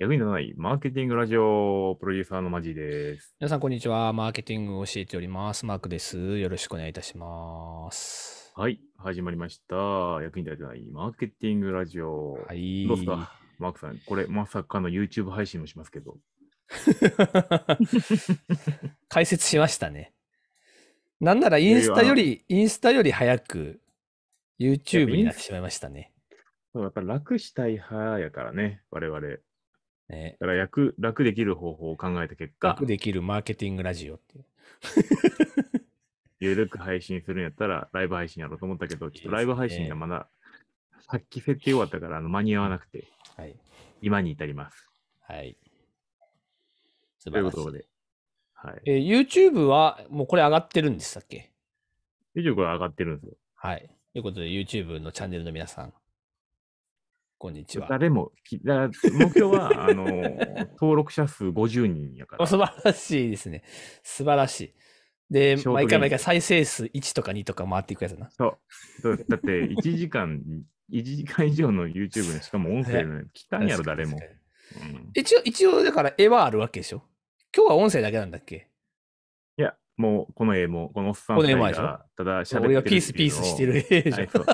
役に立たないマーケティングラジオプロデューサーのマジです。皆さん、こんにちは。マーケティングを教えております。マークです。よろしくお願いいたします。はい、始まりました。役に立たないマーケティングラジオ。はい。どうですか、マークさん。これ、まさかの YouTube 配信もしますけど。解説しましたね。なんならインスタより、インスタより早く YouTube になってしまいましたね。やっぱ楽したい派やからね、我々。ね、だから楽楽できる方法を考えた結果、楽できるマーケティングラジオっていう。ゆ るく配信するんやったら、ライブ配信やろうと思ったけど、ちょっとライブ配信がまだ、さっき設定終わったからあの間に合わなくて、はい、今に至ります。はい。素晴らしい。いうことで。はいえー、YouTube はもうこれ上がってるんでしたっけ ?YouTube は上がってるんですよ。はい。ということで、YouTube のチャンネルの皆さん、こんにちは。誰も、だ目標は、あの、登録者数50人やから。素晴らしいですね。素晴らしい。で、毎回毎回再生数1とか2とか回っていくやつな。そう。だって、1時間、1時間以上の YouTube で、しかも音声来た んやろ、誰も。一応、一応、だから絵はあるわけでしょ今日は音声だけなんだっけいや、もう、この絵も、このおっさんの絵もただ喋ってる俺がピースピースしてる絵じゃん。おっ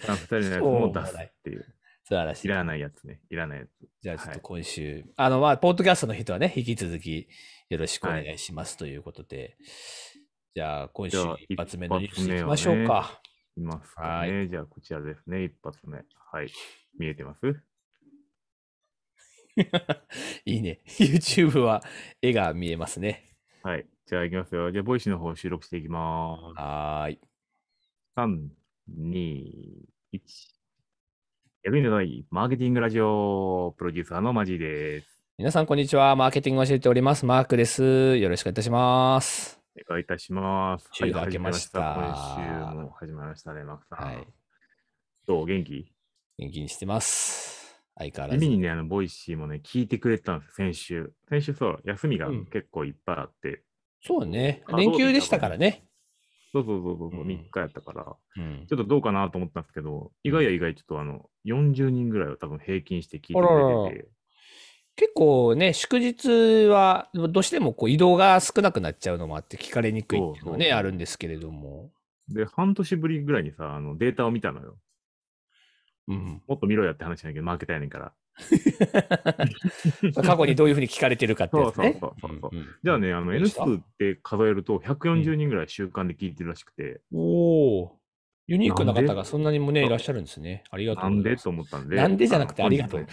さん2人のやつも出すっていう。素晴らしい。いらないやつね。いらないやつ。じゃあちょっと今週、はい、あの、まあ、ポッドキャストの人はね、引き続きよろしくお願いしますということで、はい、じゃあ今週一発目のニュースいきましょうか。いますね。はい、じゃあ、こちらですね、一発目。はい。見えてます いいね。YouTube は絵が見えますね。はい。じゃあ、いきますよ。じゃあ、ボイスの方収録していきます。はーい。3、2、1。役に立たないマーケティングラジオプロデューサーのマジーです。皆さん、こんにちは。マーケティングを教えております。マークです。よろしくお願いいたします。お願いいたします。週が明けました。今週も始まりましたね、マークさん。はい、どう元気元気にしてます。相変わらず。味にね、あの、ボイシーもね、聞いてくれたんです先週。先週そう、休みが結構いっぱいあって。うん、そうね。連休でしたからね。そうそうそうそう、うん、3日やったから、うん、ちょっとどうかなと思ったんですけど、意外や意外、ちょっとあの、40人ぐらいは多分平均して聞いてくれてて。らら結構ね、祝日はどうしてもこう移動が少なくなっちゃうのもあって聞かれにくいっていうのね、そうそうあるんですけれども。で、半年ぶりぐらいにさ、あのデータを見たのよ。うん、もっと見ろやって話ゃないけど、マーケタやねんから。過去にどういうふうに聞かれてるかってね。そうそうそうじゃあね、あの N 数って数えると140人ぐらい週間で聞いてるらしくて。うん、おお。ユニークな方がそんなにもね、いらっしゃるんですね。ありがとうなんでと思ったんで。なんでじゃなくてありがとう。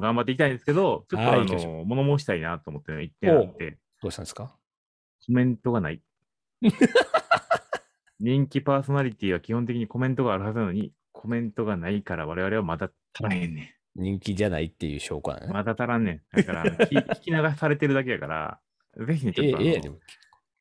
頑張っていきたいんですけど、ちょっとあの、物申したいなと思って、ね、一点あって。どうしたんですかコメントがない。人気パーソナリティは基本的にコメントがあるはずなのに、コメントがないから我々はまだ足らへんね人気じゃないっていう証拠なの、ね、まだ足らんねん。だから聞、聞き流されてるだけやから、ぜひね、ちょっと、ええ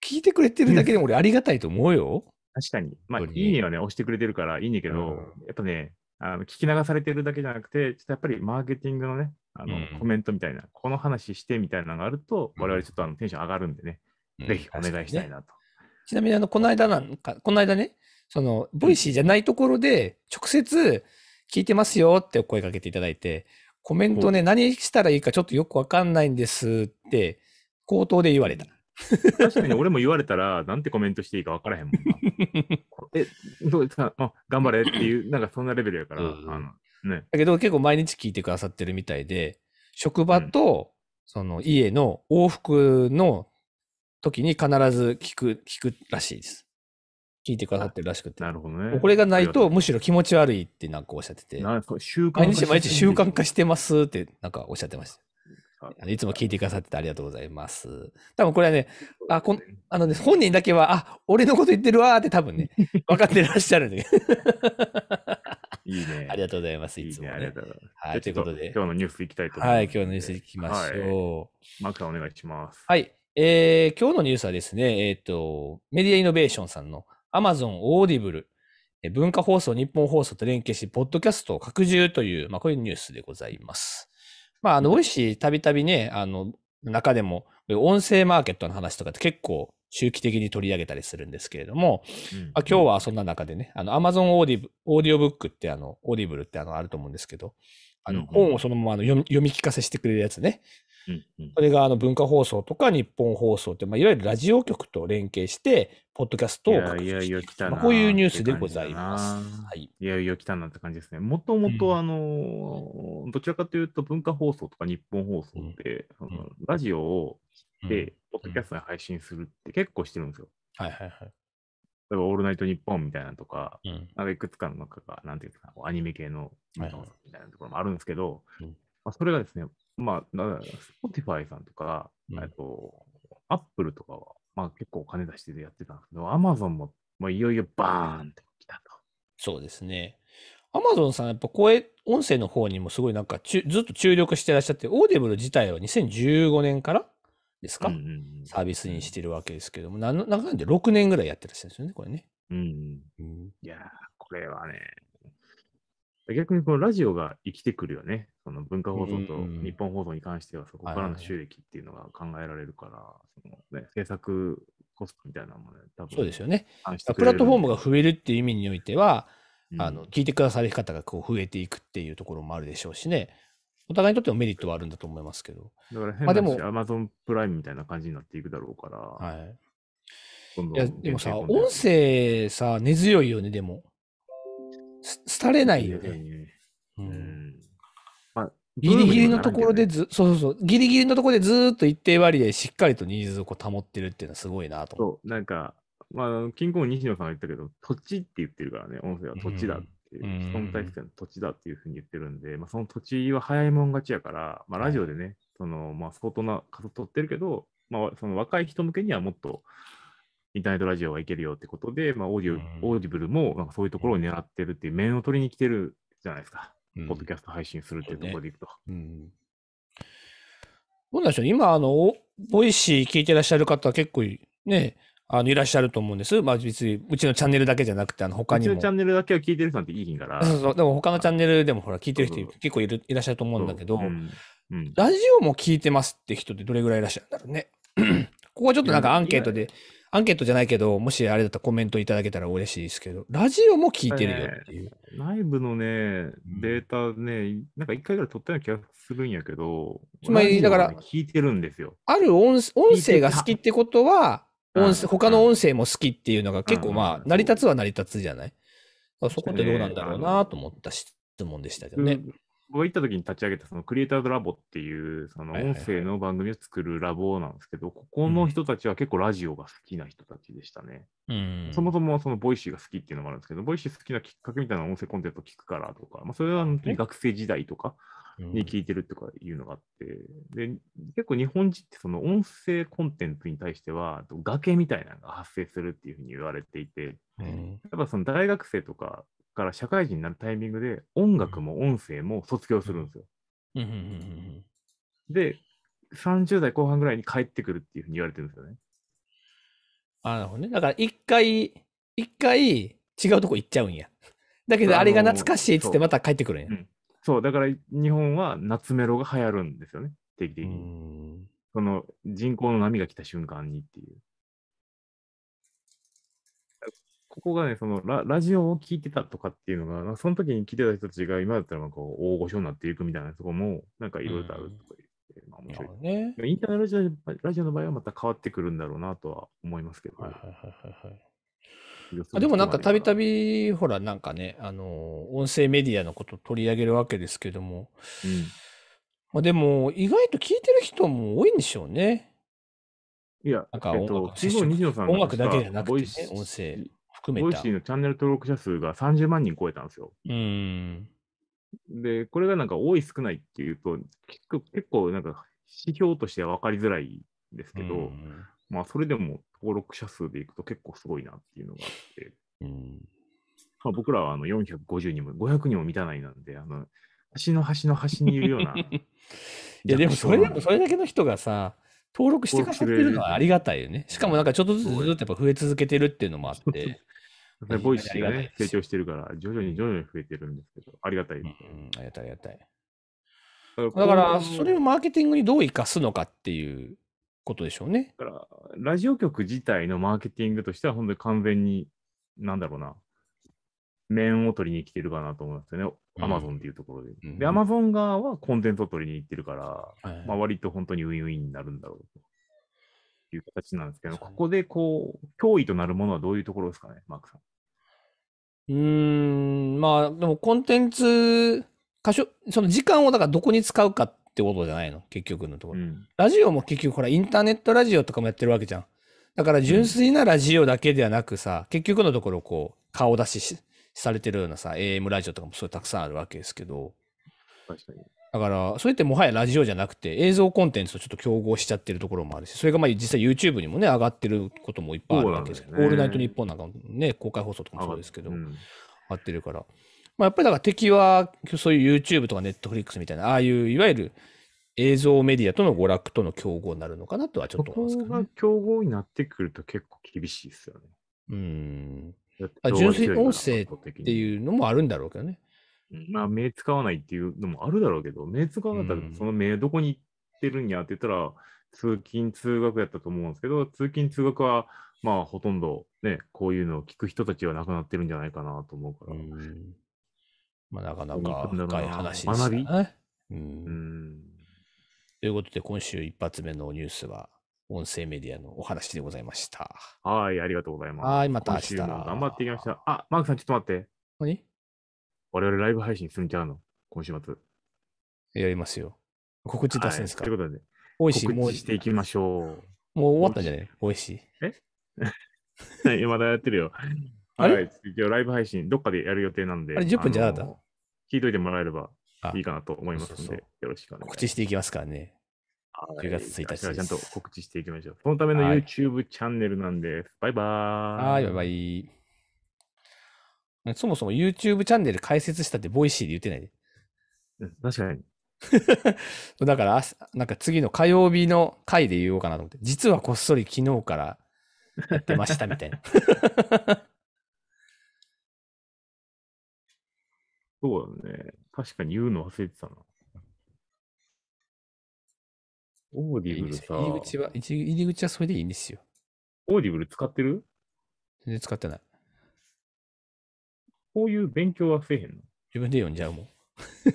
聞いてくれてるだけでも俺ありがたいと思うよ。確かに。まあ、いいねはね、押してくれてるからいいんだけど、うん、やっぱね、あの聞き流されてるだけじゃなくて、ちょっとやっぱりマーケティングのね、あの、コメントみたいな、この話してみたいなのがあると、うん、我々ちょっとあのテンション上がるんでね、ぜひお願いしたいなと。ね、ちなみに、あの、この間なんか、この間ね、その、ボイシーじゃないところで、直接、聞いてますよってお声かけていただいて、コメントね、何したらいいかちょっとよくわかんないんですって、口頭で言われた。確かに俺も言われたら、なんてコメントしていいか分からへんもんな。え、どうですかあ、頑張れっていう、なんかそんなレベルやから。うん、あのね、だけど結構毎日聞いてくださってるみたいで、職場と、その家の往復の時に必ず聞く、聞くらしいです。聞いてくださってるらしくて。なるほどね。これがないと、むしろ気持ち悪いってなんかおっしゃってて。なんか習慣毎日毎日習慣化してますってなんかおっしゃってました。いつも聞いてくださっててありがとうございます。多分これはね、あこあのね本人だけは、あ俺のこと言ってるわって多分ね、分かってらっしゃるんで。いいね。ありがとうございます。いつも、ねいいね、ありがとうございます。はい、ということで。今日のニュースいきたいと思います。はい、今日のニュースいきましょう。はい、マークさんお願いします。はい。えー、今日のニュースはですね、えっ、ー、と、メディアイノベーションさんの Amazon、Audible、文化放送、日本放送と連携し、ポッドキャストを拡充という、まあ、こういうニュースでございます。まあ、あの、おいしい、たびたびね、あの、中でも、音声マーケットの話とかって結構周期的に取り上げたりするんですけれども、うん、まあ、今日はそんな中でね、あの、Amazon オーディオブックって、あの、オーディブルってあの、あると思うんですけど、あの、本をそのままの読み聞かせしてくれるやつね。うんうん、れがあの文化放送とか日本放送って、まあ、いわゆるラジオ局と連携して、ポッドキャストをいやいや、まあ、こういうニュースでございます。はい、いやいや、来たなって感じですね。もともと、あの、うん、どちらかというと、文化放送とか日本放送って、うん、ラジオをで、ポッドキャストで配信するって結構してるんですよ。はいはいはい。例えば、オールナイトニッポンみたいなのとか、うん、なんかいくつかのなんていうか、アニメ系のみたいなところもあるんですけど、まあ、それがですね、まあ、s ポティファイさんとか、うん、とアップルとかは、まあ、結構お金出してやってたんですけど、アマゾンも、まあ、いよいよバーンって来たと。そうですね。アマゾンさん、やっぱ声、音声の方にもすごいなんかずっと注力してらっしゃって、オーディブル自体は2015年からですか、うんうん、サービスにしてるわけですけども、なんなんかで6年ぐらいやってらっしゃるんですよね、これね。うん、うん、いやー、これはね、逆にこのラジオが生きてくるよね。その文化放送と日本放送に関しては、そこからの収益っていうのが考えられるから、そのね、制作コストみたいなもの、ね、多分そうですよね。プラットフォームが増えるっていう意味においては、うん、あの聞いてくださる方がこう増えていくっていうところもあるでしょうしね、お互いにとってもメリットはあるんだと思いますけど。だから変なアマゾンプライムみたいな感じになっていくだろうから。はい。いや、でもさ、音声さ、根強いよね、でも。廃れないよね。うん。まあ、ギリギリのところでず、そうそうそう、ギリギリのところでずっと一定割でしっかりとニーズを保ってるっていうのはすごいなと。そう、なんか、まあ、金庫西野さんが言ったけど、土地って言ってるからね、音声は土地だっ、人に対しての土地だっていうふうに言ってるんで、まあ、その土地は早いもん勝ちやから、まあ、ラジオでね、そのまあ、相当な数取ってるけど、まあ、その若い人向けにはもっとインターネットラジオはいけるよってことで、まあ、オーディ、オ、オーディブルもなんかそういうところを狙ってるっていう面を取りに来てるじゃないですか、ポッドキャスト配信するっていうところでいくと。うん、どうなんでしょう、今あの、ボイシー聞いてらっしゃる方、結構ね、あのいらっしゃると思うんです。まあ別にうちのチャンネルだけじゃなくて、あの他にも。うちのチャンネルだけを聞いてる人なんていいんから。そうそうでも他のチャンネルでもほら聞いてる人結構いるいらっしゃると思うんだけど、うんうん、ラジオも聞いてますって人ってどれぐらいいらっしゃるんだろうね。ここはちょっとなんかアンケートで、アンケートじゃないけど、もしあれだったらコメントいただけたら嬉しいですけど、ラジオも聞いてるよっていう。内部のね、データね、なんか一回ぐらい取ったような気がするんやけど、つまりだから、聞いてるんですよ。ある音音声が好きってことは、音声、他の音声も好きっていうのが結構まあ、成り立つは成り立つじゃない、そこってどうなんだろうなと思った質問でしたけどね。僕が行った時に立ち上げたそのクリエイターズラボっていうその音声の番組を作るラボなんですけど、ここの人たちは結構ラジオが好きな人たちでしたね。うん、そもそもそのボイシーが好きっていうのもあるんですけど、ボイシー好きなきっかけみたいな音声コンテンツを聞くからとか、まあ、それは本当に学生時代とか、に聞いてるとかいうのがあって、うん、で結構日本人ってその音声コンテンツに対しては崖みたいなのが発生するっていうふうに言われていて、うん、やっぱその大学生とかから社会人になるタイミングで音楽も音声も卒業するんですよ。うん、で30代後半ぐらいに帰ってくるっていうふうに言われてるんですよね。あなるほどね。だから一回、一回違うとこ行っちゃうんや。だけどあれが懐かしいっつってまた帰ってくるんや。そう、だから日本は夏メロが流行るんですよね、定期的に。その人口の波が来た瞬間にっていう。ここがね、そのララジオを聴いてたとかっていうのが、その時に聴いてた人たちが今だったらこう大御所になっていくみたいなとこも、なんかいろいろとあるとか言って、まあ面白い。ね、インターネットラジオの場合はまた変わってくるんだろうなとは思いますけど、ね。はいはいはいはい。あでもなんかたびたび、ほら、なんかね、あの、音声メディアのこと取り上げるわけですけども、うん、まあでも、意外と聞いてる人も多いんでしょうね。いや、なんか音楽,、えっと、さん音楽だけじゃなくて、ね、音声含めた。ボイシーのチャンネル登録者数が30万人超えたんですよ。うん。で、これがなんか多い少ないっていうと、結構、結構なんか指標としては分かりづらいですけど、うんまあ、それでも登録者数でいくと結構すごいなっていうのがあって、うんまあ、僕らはあの450人も500人も満たないなんで、あの端の端の端にいるような。いや、でもそれでもそれだけの人がさ、登録してくださってるのはありがたいよね。しかもなんかちょっとずつずっとやっぱ増え続けてるっていうのもあって。ボイーがね、成長してるから、徐々に徐々に増えてるんですけど、ありがたいうん。ありがたい、ありがたい。だから、それをマーケティングにどう生かすのかっていうことでしょうね。だから、ラジオ局自体のマーケティングとしては、本当に完全に、なんだろうな、面を取りに来てるかなと思うんですよね、アマゾンっていうところで。うん、で、アマゾン側はコンテンツを取りに行ってるから、うん、まあ割と本当にウィンウィンになるんだろうという形なんですけど、ここでこう、脅威となるものはどういうところですかね、マークさん。うーん、まあでもコンテンツ、箇所、その時間をだからどこに使うかっってことじゃないの結局のところ、うん、ラジオも結局ほら、インターネットラジオとかもやってるわけじゃん。だから純粋なラジオだけではなくさ、うん、結局のところこう、顔出しされてるようなさ、AM ラジオとかもそうたくさんあるわけですけど。確かに。だから、それってもはやラジオじゃなくて、映像コンテンツとちょっと競合しちゃってるところもあるし、それがまあ実際 YouTube にもね、上がってることもいっぱいあるわけですけど、ね、オールナイトニッポンなんかね、公開放送とかもそうですけど、うん、ってるから、まあ、やっぱりだから敵は、そういう YouTube とか Netflix みたいな、ああいういわゆる映像メディアとの娯楽との競合になるのかなとはちょっと思いますけど、ね、そこが競合になってくると結構厳しいですよね。うん。あ純粋音声っていうのもあるんだろうけどね。まあ、目使わないっていうのもあるだろうけど、目使わなかったら、その目どこに行ってるんやって言ったら、通勤・通学やったと思うんですけど、通勤・通学は、まあ、ほとんどね、こういうのを聞く人たちはなくなってるんじゃないかなと思うから、まあ、なかなか深い話でね。学びうん、ということで、今週一発目のニュースは、音声メディアのお話でございました。はい、ありがとうございます。はい、また明日。頑張っていきました。あ、マークさん、ちょっと待って。何我々ライブ配信するんちゃうの今週末。やりますよ。告知出すんですか、はい、ということで、おいしい。告知していきましょう。もう終わったんじゃないおいしい。え いまだやってるよ。はい、一応ライブ配信、どっかでやる予定なんで。あれ、10分じゃなかった聞いといてもらえればいいかなと思いますので、そうそうよろしくお願いします。告知していきますからね。10月1日です。はちゃんと告知していきましょう。そのための YouTube チャンネルなんです。バイバーイ。はい、バイバイ。そもそも YouTube チャンネル開設したってボイシーで言ってないで。確かに。だから、なんか次の火曜日の回で言おうかなと思って、実はこっそり昨日からやってましたみたいな。そうだね。確かに言うの忘れてたな。オーディブルさ。入り口は、入り口はそれでいいんですよ。オーディブル使ってる全然使ってない。こういう勉強はせえへんの自分で読んじゃうもん。そ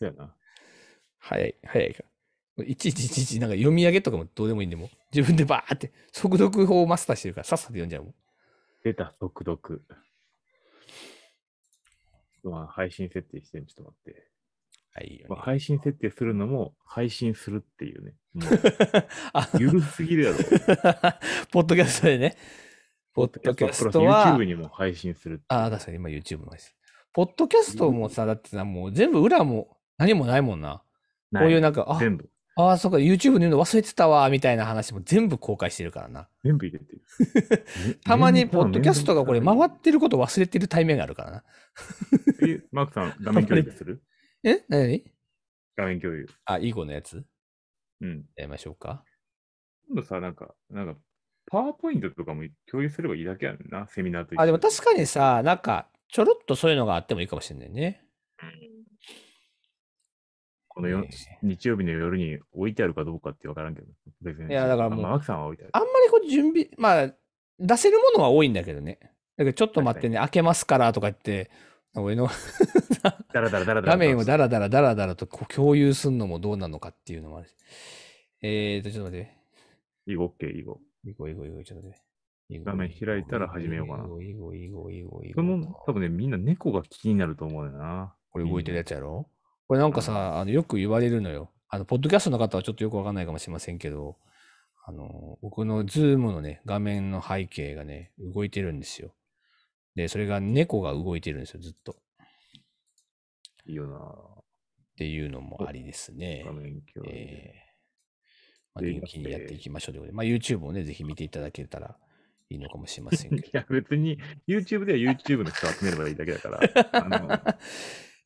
うやな。早い、早いから。いちいちいちいち、なんか読み上げとかもどうでもいいんでも、自分でバーって、速読法をマスターしてるから、さっさと読んじゃうもん。出た、速読。まあ、配信設定して、んちょっと待って。はいね、まあ、配信設定するのも配信するっていうね。ゆる すぎるやろ。ポッドキャストでね。ポッドキャストは。YouTube にも配信する。ああ、確かに今 YouTube もです。ポッドキャストもさ、だってさ、もう全部裏も何もないもんな。こういうなんか、あ全部ああ、そうか、YouTube で言うの忘れてたわ、みたいな話も全部公開してるからな。全部入れてる。たまに、ポッドキャストがこれ、回ってること忘れてる対面があるからな。え、マークさん、画面共有するえ何画面共有。あ、囲碁のやつうん。やりましょうか。今度さ、なんか、なんか、パワーポイントとかも共有すればいいだけやんな、セミナーとあ、でも確かにさ、なんか、ちょろっとそういうのがあってもいいかもしれないね。うんこのよ、日曜日の夜に置いてあるかどうかって分からんけど、別に。いや、だからもう、まあ、さんは置いてあんまりこう準備、まあ、出せるものは多いんだけどね。だけど、ちょっと待ってね、開けますからとか言って、俺のだらだらだら画面をだらだらだらだらと共有するのもどうなのかっていうのもあるし。えーと、ちょっと待って。いいご、OK、いいご。いいご、いいご、いいご、ちょっと待って。画面開いたら始めようかな。いいご、いいご、いいご、いいご。多分ね、みんな猫が気になると思うよな。これ動いてるやつやろこれなんかさ、あのよく言われるのよ。あの、ポッドキャストの方はちょっとよくわかんないかもしれませんけど、あの、僕のズームのね、画面の背景がね、動いてるんですよ。で、それが猫が動いてるんですよ、ずっと。いいよなっていうのもありですね。画面共有、えー、まあ、元気にやっていきましょうということで、まあ、YouTube をね、ぜひ見ていただけたらいいのかもしれませんけど。いや、別に YouTube では YouTube の人を集めればいいだけだから。あの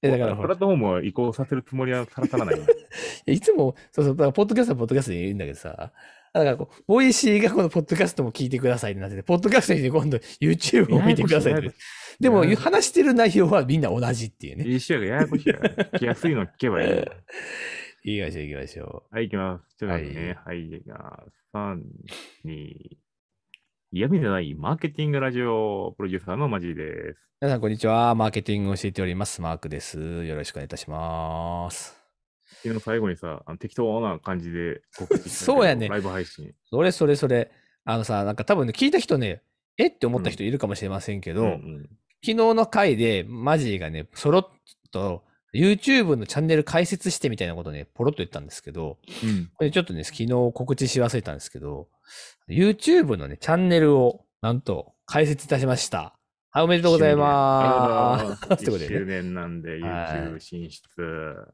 えだからプラットフォームを移行させるつもりはさらさらない い。いつも、そうそう、だからポッドキャストはポッドキャストで言うんだけどさ、だからこう、ボイシーがこのポッドキャストも聞いてくださいってなってて、ポッドキャストに今度 YouTube を見てくださいって。でも、話してる内容はみんな同じっていうね。いイシーがややこしい。聞きやすいの聞けばいい。行きましょう、行きましょう。はい、行きます。ちょっとね、はい、はい、行き3、2、嫌味のないマーケティングラジオプロデューサーのマジです。皆さん、こんにちは。マーケティングを教えております。マークです。よろしくお願いいたします。昨日最後にさ、あの適当な感じで告知 そうやね。ライブ配信。それそれそれ。あのさ、なんか多分ね、聞いた人ね、えって思った人いるかもしれませんけど、うんうんうん、昨日の回でマジがね、そろっと YouTube のチャンネル開設してみたいなことね、ポロっと言ったんですけど、うん、これちょっとね、昨日告知し忘れたんですけど、YouTube のね、チャンネルを、なんと、開設いたしました。はい、おめでとうございます。1年周年なんで、YouTube 進出。はい、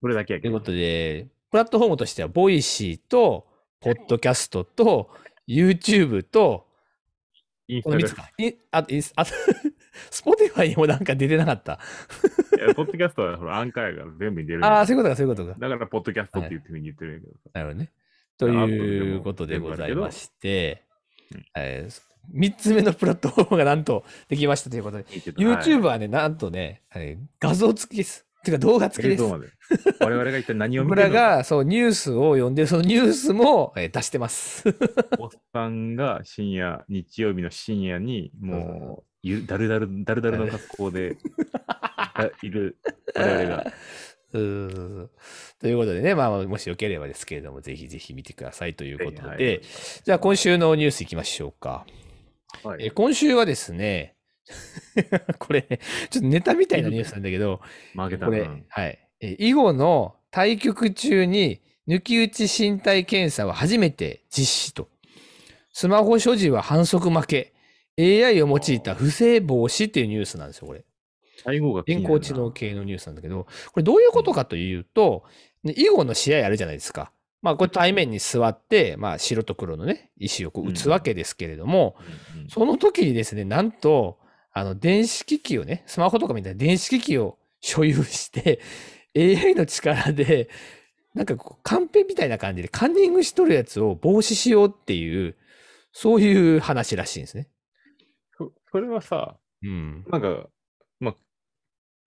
これだけやけということで、プラットフォームとしては、ボイシーと、ポッドキャストと、YouTube と、インスタですか。インあインスあ スポティファイにもなんか出てなかったいや、ポッドキャストはほらアンカーが全部に出る。ああ、そういうことか、そういうことか。だから、ポッドキャストって言ってみに言ってるんやけど、なるほどね。ということでございまして、えー、3つ目のプラットフォームがなんとできましたということで、YouTube はね、なんとね、画像付きです。てか動画付きです。我々が一体何を見てるのがそうニュースを読んで、そのニュースも、えー、出してます。おっさんが深夜、日曜日の深夜に、もう、ゆだるだる、だるだるの格好で、いる、我々が。ということでね、まあ、もしよければですけれども、ぜひぜひ見てくださいということで、はいはい、じゃあ今週のニュースいきましょうか。はい、え今週はですね、これ、ね、ちょっとネタみたいなニュースなんだけど、負けたこれ、はい。え囲碁の対局中に抜き打ち身体検査は初めて実施と。スマホ所持は反則負け。AI を用いた不正防止っていうニュースなんですよ、これ。人工知能系のニュースなんだけど、これどういうことかというと、囲碁の試合あるじゃないですか。まあ、これ対面に座って、まあ、白と黒のね、石をこう打つわけですけれども、うんその時にですね、なんと、あの、電子機器をね、スマホとかみたいな電子機器を所有して、AI の力で、なんかこう、カンペみたいな感じでカンニングしとるやつを防止しようっていう、そういう話らしいんですね。それはさ、うん、なんか、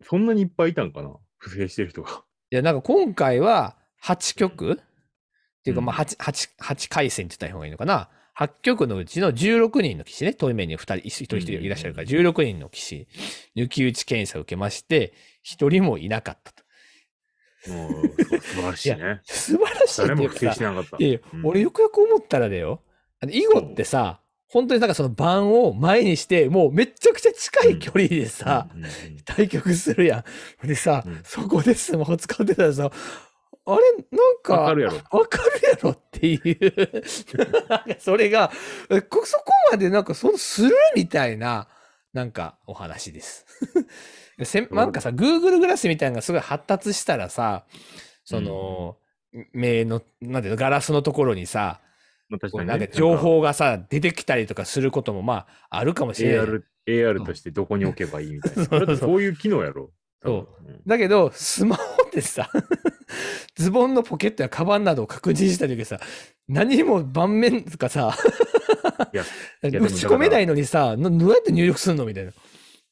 そんなにいっぱいいたんかな不正してる人が。いや、なんか今回は8曲っていうか、まあ8、8、八回戦って言った方がいいのかな。8局のうちの16人の棋士ね、遠い面に2人、1人1人いらっしゃるから、16人の棋士、抜き打ち検査を受けまして、1人もいなかったと。もう、素晴らしいね。い素晴らしいね。か。誰もしてなかった。いや、俺よくよく思ったらだよ。囲碁ってさ、本当になんかその盤を前にして、もうめちゃくちゃ近い距離でさ、うん対局するやん。でさ、うん、そこでスマホ使ってたらさ、あれなんか、わかるやろ。わかるやろっていうそれが、そこまでなんか、そのするみたいな、なんか、お話ですせ。なんかさ、Google グラスみたいなのがすごい発達したらさ、その、うん、目の、なんていうの、ガラスのところにさ、まあ、確かに、ね、情報がさ、出てきたりとかすることもまあ、あるかもしれない。AR, AR としてどこに置けばいいみたいな。そうそういう機能やろ。そう。だけど、スマホってさ、ズボンのポケットやカバンなどを確認した時さ、何も盤面とかさ、いや 打ち込めないのにさ、どうやって入力するのみたいな。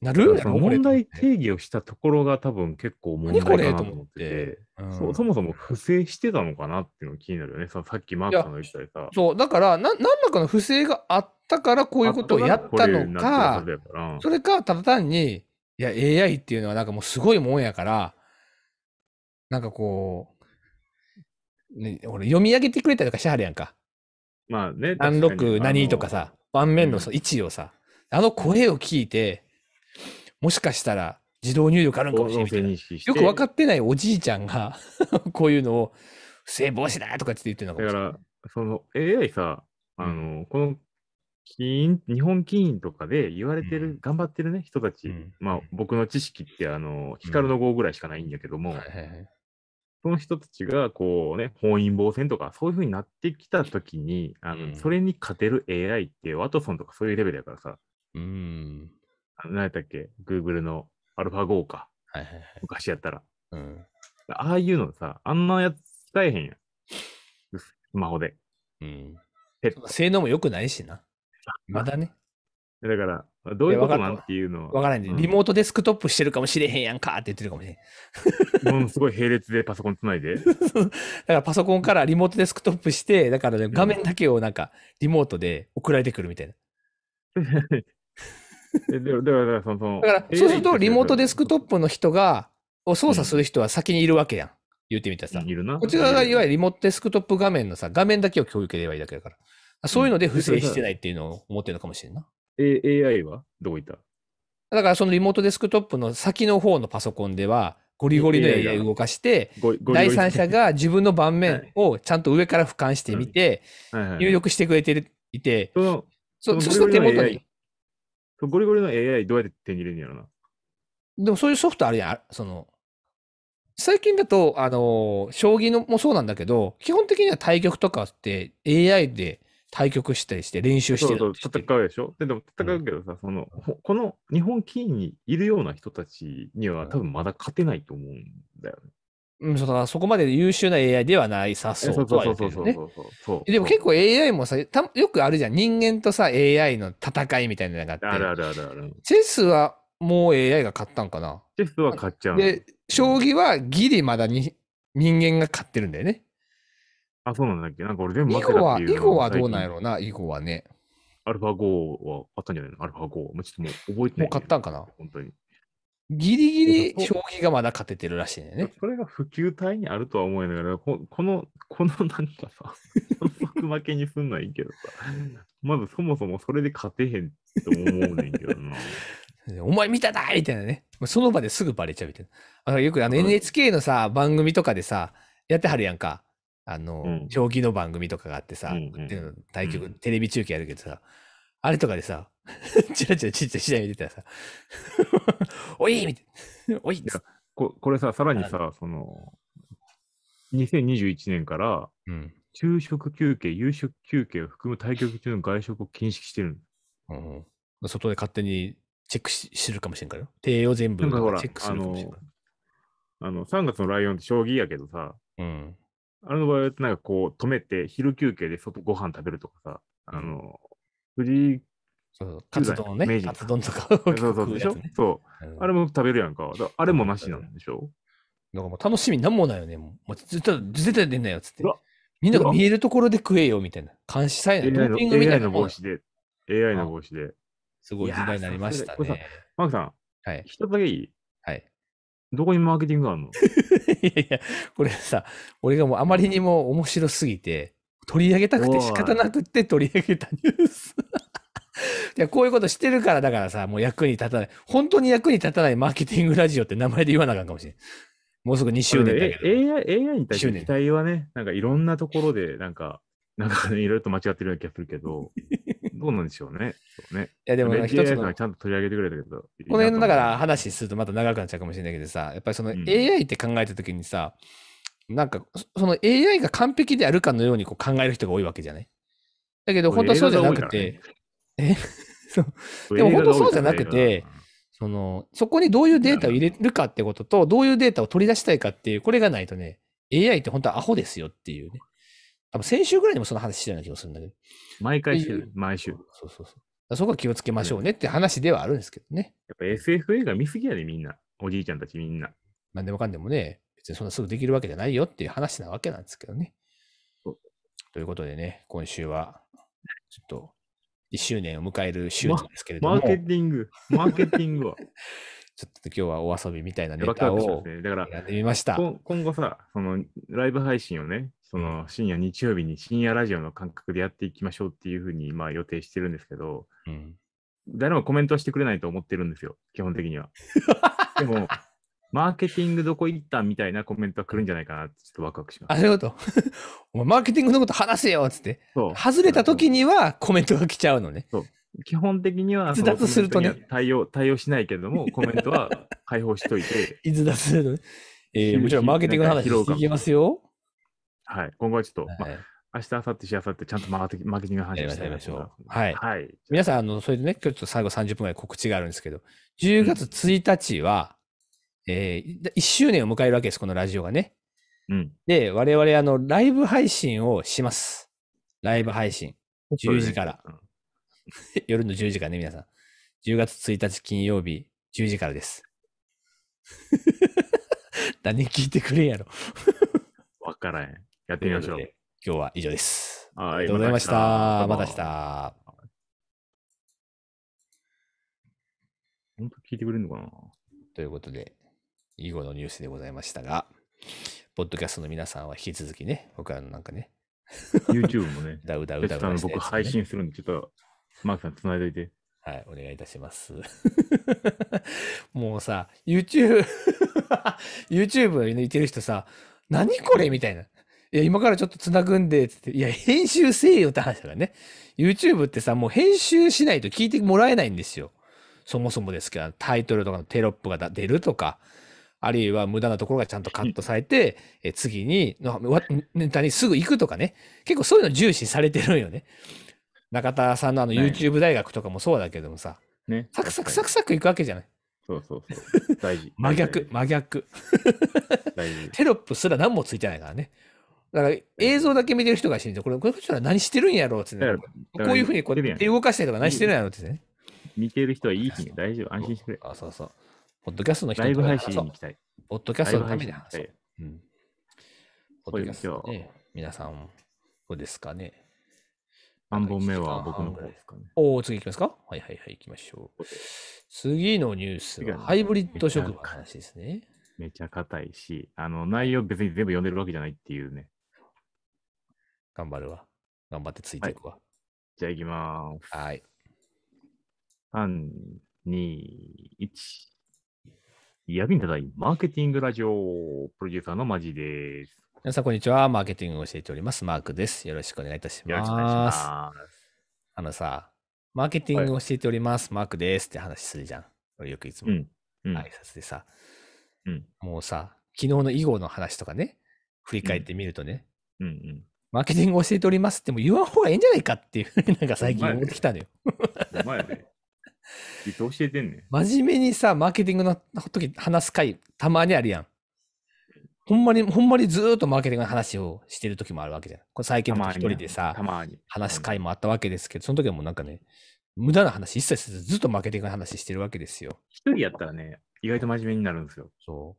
なる問題定義をしたところが多分結構問題かなと思ってて、うんそ、そもそも不正してたのかなっていうの気になるよね。さっきマークさんが言ったりさ。そう、だからな、何らかの不正があったからこういうことをやったのか、かそれかただ単に、いや、AI っていうのはなんかもうすごいもんやから、なんかこう、ね、俺読み上げてくれたりとかしはるやんか。まあね。何六何とかさ、盤面の位置をさ、あの声を聞いて、もしかしたら自動入力あるんかもしれないよく分かってないおじいちゃんが こういうのを不正防止だとかって言ってるのかもしれない。だから、その AI さ、あの、うん、この金日本棋院とかで言われてる、うん、頑張ってるね、人たち、うん、まあ僕の知識って、あの、光の号ぐらいしかないんだけども、はいはいはいその人たちが、こうね、本因坊戦とか、そういうふうになってきたときに、あの、うん、それに勝てる AI って、ワトソンとかそういうレベルやからさ。うん。何やったっけ ?Google のアルファ5か。はいはいはい。昔やったら。うん。ああいうのさ、あんなやつ使えへんやん。スマホで。うん。性能も良くないしな。まだね。だから、どういうことなんっていうのは。わからない、うん、リモートデスクトップしてるかもしれへんやんかって言ってるかもしれん。ものすごい並列でパソコンつないで。だからパソコンからリモートデスクトップして、だから、ね、画面だけをなんかリモートで送られてくるみたいな。だからそうすると、リモートデスクトップの人が、を操作する人は先にいるわけやん。言ってみたらさ。こっち側がいわゆるリモートデスクトップ画面のさ、画面だけを共有ければいいだけだから。そういうので不正してないっていうのを思ってるのかもしれんな。A、AI はどういっただからそのリモートデスクトップの先の方のパソコンでは、ゴリゴリの AI を動かして、第三者が自分の盤面をちゃんと上から俯瞰してみて、入力してくれていて、そそして手元にゴリゴリの AI どうやって手に入れるんやろな。でもそういうソフトあるやん。その、最近だと、あのー、将棋のもそうなんだけど、基本的には対局とかって AI で対局したりして練習してるそうそう、戦うでしょででも戦うけどさ、うん、その、この日本棋院にいるような人たちには多分まだ勝てないと思うんだよね。うん、そうだからそこまで優秀な AI ではないさそうとは言ってるね。でも結構 AI もさた、よくあるじゃん。人間とさ、AI の戦いみたいなのがあって。あるあるあるある。チェスはもう AI が勝ったんかな。チェスは勝っちゃう。で、将棋はギリまだに人間が勝ってるんだよね。あ、そうなんだっけなんか俺全部負けたっていう。囲碁はどうなんやろうな、囲碁はね。アルファ5は勝ったんじゃないのアルファ5。もうちょっともう覚えてない、ね。もう勝ったんかな本当に。ギリギリ将棋がまだ勝ててるらしいんだよね。それが普及体にあるとは思えながら、この、このなんかさ、即負けにすんないけどさ、まずそもそもそれで勝てへんと思うねんけどな。お前見ただみたいなね。その場ですぐバレちゃうみたいな。あよくあの NHK のさ、番組とかでさ、やってはるやんか。あの、うん、将棋の番組とかがあってさ、うんうん、対局、テレビ中継やるけどさ、あれとかでさ、チラチラチラチラ見てたらさ、おいみたいな、おいここれさ、さらにさ、その、2021年から、うん。昼食休憩、夕食休憩を含む対局中の外食を禁止してるうん外で勝手にチェックししてるかもしれんからよ。手を全部チェックするかもしれんから。の。あの、3月のライオンって将棋やけどさ、うん。あれの場合はなんかこう止めて、昼休憩で外ご飯食べるとかさ、あの、藤井カツ丼ね。カツ丼とか、そうそうでしょ、そう、あれも食べるやんか。あれもなしなんでしょなんかもう楽しみなんもないよね。もう絶対、っと出ないよつって。みんなが見えるところで食えよみたいな。監視さえない。AI の AI 帽子で。AI の帽子で。すごい時代になりましたね。マークさん、はい、一つだけいいはい。どこにマーケティングがあるの いやいや、これさ、俺がもうあまりにも面白すぎて、取り上げたくて仕方なくて取り上げたニュース。いや、こういうことしてるから、だからさ、もう役に立たない。本当に役に立たないマーケティングラジオって名前で言わなあかんかもしれん。もうすぐ2周年だけど。AI, AI に対して期待はね、なんかいろんなところで、なんか、なんか、いろいろと間違ってるような気がするけど、どうなんでしょうね。そうねいや、でも、一つの。ちゃんと取り上げてくれたけど。この辺の、だから話するとまた長くなっちゃうかもしれないけどさ、やっぱりその AI って考えたときにさ、うん、なんか、その AI が完璧であるかのようにこう考える人が多いわけじゃないだけど、本当はそうじゃなくて、え でも本当そうじゃなくて、その、そこにどういうデータを入れるかってことと、どういうデータを取り出したいかっていう、これがないとね、AI って本当はアホですよっていうね。多分先週ぐらいにもその話してたような気がするんだけど。毎回してる、毎週。そうそうそう。そこは気をつけましょうねって話ではあるんですけどね。やっぱ SF 映画見すぎやで、ね、みんな。おじいちゃんたちみんな。なんでもかんでもね、別にそんなすぐできるわけじゃないよっていう話なわけなんですけどね。ということでね、今週は、ちょっと1周年を迎える週なんですけれども。マーケティング、マーケティングは。ちょっと今日はお遊びみたいなネタをやってみました。ね、今後さ、そのライブ配信をね、その深夜日曜日に深夜ラジオの感覚でやっていきましょうっていうふうにまあ予定してるんですけど、うん、誰もコメントはしてくれないと思ってるんですよ、基本的には。でもマーケティングどこ行ったみたいなコメントが来るんじゃないかなって、ちょっとワクワクします。あ、そういうこと お前マーケティングのこと話せよっつって。そう。外れた時にはコメントが来ちゃうのね。そう。基本的には、逸脱するとね。対応、対応しないけれども、コメントは解放しといて。逸脱するとね。えー、もちろんマーケティングの話聞きますよ。はい。今後はちょっと、はい、まあ明日、明後日、しあさって、ちゃんとマーケティングの話をしてみましょう。はい。はい、皆さん、あの、それでね、今日ちょっと最後30分ぐらい告知があるんですけど、10月1日は、えー、1周年を迎えるわけです、このラジオがね。うん、で、我々、あの、ライブ配信をします。ライブ配信。10時から。ねうん、夜の10時からね、皆さん。10月1日金曜日、10時からです。何聞いてくれんやろ。わからへん。やってみましょう。今日は以上です。ありがとうございました。また明日。本当聞いてくれるのかなということで。以後のニュースでございましたが、ポッドキャストの皆さんは引き続きね、僕らのなんかね、YouTube もね、だうだうだうだ、ね、僕配信するんで、ちょっと、マークさん繋いでいて。はい、お願いいたします。もうさ、YouTube、YouTube 抜いてる人さ、何これみたいな。いや、今からちょっと繋ぐんで、つって、いや、編集せえよって話だからね。YouTube ってさ、もう編集しないと聞いてもらえないんですよ。そもそもですけど、タイトルとかのテロップが出るとか、あるいは無駄なところがちゃんとカットされて、え次にのネタにすぐ行くとかね、結構そういうの重視されてるんよね。中田さんのあの YouTube 大学とかもそうだけどもさ、ね、サクサクサクサク行くわけじゃない。そうそうそう。大事。真逆、真逆。テロップすら何もついてないからね。だから映像だけ見てる人が死んで、これ、この人は何してるんやろうってね。こういうふうにこう動かしてるとか何してるんやろうってね。見てる人はいい日に大丈夫、安心してくれ。あ、そうそう。ポッドキャストの人ライブ配信に行きたい。ポッドキャストのために話そう。ん、ポッドキャストね、皆さん、どうですかね。3本目は僕の方ですかね。おお、次行きますかはいはいはい、行きましょう。次のニュースは、ハイブリッド職場の話ですね。めちゃ硬いし、あの、内容別に全部読んでるわけじゃないっていうね。頑張るわ。頑張ってついていくわ。はい、じゃあ行きます。はい。3、2、1。闇のだいマーケティングラジオ、プロデューサーのマジです。皆さん、こんにちは。マーケティングを教えております。マークです。よろしくお願いいたします。ます。あのさ、マーケティングを教えております。はい、マークですって話するじゃん。俺よくいつも挨拶でさ、うん、もうさ、昨日の囲碁の話とかね、振り返ってみるとね、うん、うんうんマーケティング教えておりますっても言わん方がいいんじゃないかっていうふうになんか最近思ってきたのよ。お前ね。いつ教えてんねん。真面目にさ、マーケティングの時話す回、たまにあるやん。ほんまに、ほんまにずっとマーケティングの話をしてる時もあるわけじゃん。これ最近も一人でさ、たまに話す回もあったわけですけど、その時はもうなんかね、無駄な話一切せずずっとマーケティングの話してるわけですよ。一人やったらね、意外と真面目になるんですよ。そ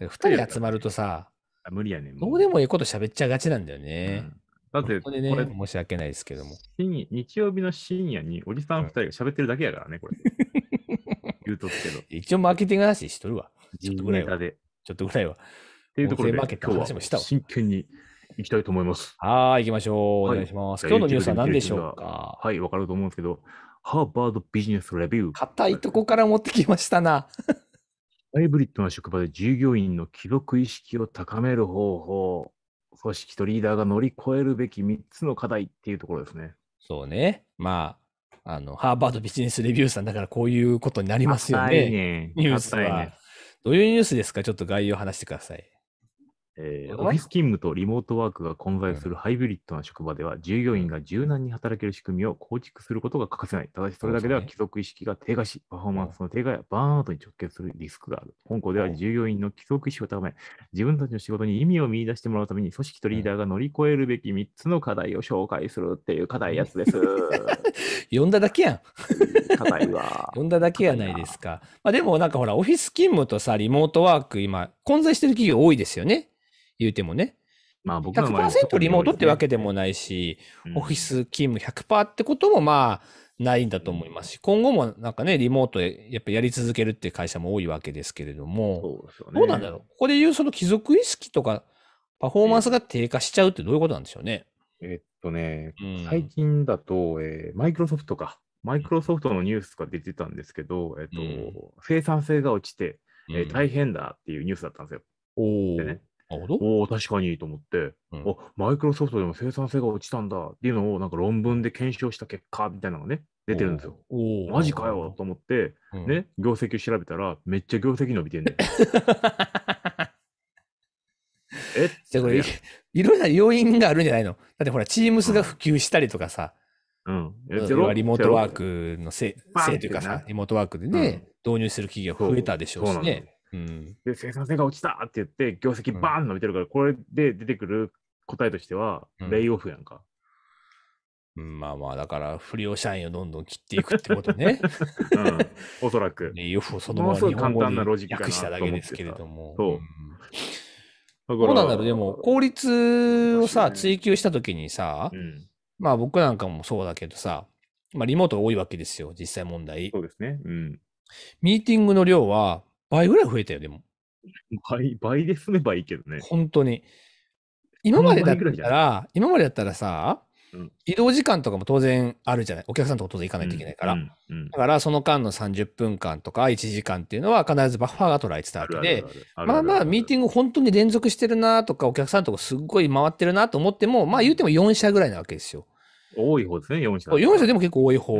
う。二人集まるとさ、無理やねん。どうでもいいこと喋っちゃがちなんだよね。うんだってこれ、ね、これ申し訳ないですけども。日曜日の深夜におじさん二人が喋ってるだけやからね、これ。言うとくけど。一応マーケティング話しとるわ。ちょっとぐらいは。ちょっとぐらいは。っていうところで、今日は真剣に行きたいと思います。はい、行きましょう。お願いします。はい、今日のニュースは何でしょうかはい、わかると思うんですけど、ハーバードビジネスレビュー。硬いとこから持ってきましたな。ハイブリッドな職場で従業員の記録意識を高める方法。組織とリーダーが乗り越えるべき3つの課題っていうところですね。そうね。まあ、あの、ハーバードビジネスレビューさんだからこういうことになりますよね。ねニュースは。ね、どういうニュースですかちょっと概要を話してください。えー、オフィス勤務とリモートワークが混在するハイブリッドな職場では、従業員が柔軟に働ける仕組みを構築することが欠かせない。ただし、それだけでは規則意識が低下し、パフォーマンスの低下やバーンアウトに直結するリスクがある。本校では従業員の規則意識を高め、自分たちの仕事に意味を見出してもらうために、組織とリーダーが乗り越えるべき3つの課題を紹介するっていう課題やつです。呼んだだけやん。課題は。呼んだだけやないですか。まあ、でもなんかほら、オフィス勤務とさ、リモートワーク、今、混在してる企業多いですよね。言うてもね。まあ僕は100%リモートってわけでもないし、うん、オフィス勤務100%ってこともまあないんだと思いますし、今後もなんかね、リモートやっぱやり続けるっていう会社も多いわけですけれども、そう、ね、どうなんだろう。ここでいうその帰属意識とかパフォーマンスが低下しちゃうってどういうことなんでしょうね。えっとね、うん、最近だと、えー、マイクロソフトか、マイクロソフトのニュースが出てたんですけど、えっと、生産性が落ちて、えー、大変だっていうニュースだったんですよ。でね、おお、確かにと思って、うん、マイクロソフトでも生産性が落ちたんだっていうのをなんか論文で検証した結果みたいなのがね、出てるんですよ。おマジかよと思って、うん、ね、業績を調べたら、めっちゃ業績伸びてんねん。えじゃこれ、いろんな要因があるんじゃないのだってほら、チームスが普及したりとかさ、うん、うん、リモートワークのせいせいというかさ、リモートワークでね、導入する企業増えたでしょうしね。うん、で生産性が落ちたって言って業績バーン伸びてるから、これで出てくる答えとしては、レイオフやんか。うん、まあまあ、だから、不良社員をどんどん切っていくってことね。うん、おそらく。レイオフをそのまま簡単なロジックしただけですけれども。そう。どうなんだろう、でも、効率をさ、追求したときにさ、うん、まあ僕なんかもそうだけどさ、まあリモート多いわけですよ、実際問題。そうですね。うん。ミーティングの量は、倍ぐらい増えたよ、でも。倍、倍で済めばいいけどね。本当に。今までだったら、今までだったらさ、うん、移動時間とかも当然あるじゃない。お客さんとか当然行かないといけないから。うんうん、だから、その間の30分間とか1時間っていうのは必ずバッファーが捉えてたわけで、まあまあ、ミーティング本当に連続してるなとか、お客さんとかすっごい回ってるなと思っても、まあ言うても4社ぐらいなわけですよ。多い方ですね、4社。4社でも結構多い方。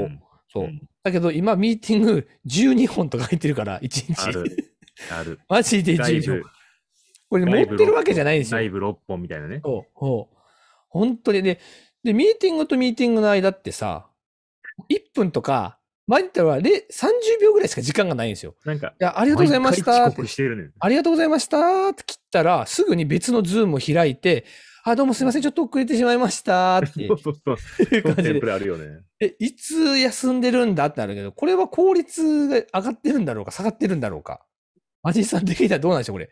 そう。だけど今ミーティング12本とか入ってるから、1日。ある。ある マジで12本。これ持ってるわけじゃないんですよ。ライブ6本みたいなね。そう。そう本当にね。で、ミーティングとミーティングの間ってさ、1分とか、前に言ったら30秒ぐらいしか時間がないんですよ。なんか、いやありがとうございました、ね、ありがとうございましたって切ったら、すぐに別のズームを開いて、あ、どうもすいません、ちょっと遅れてしまいましたって。そうそうそう。いう感じで。あるよね。え、いつ休んでるんだってあるけど、これは効率が上がってるんだろうか、下がってるんだろうか。マジさん的にはどうなんでしょう、これ。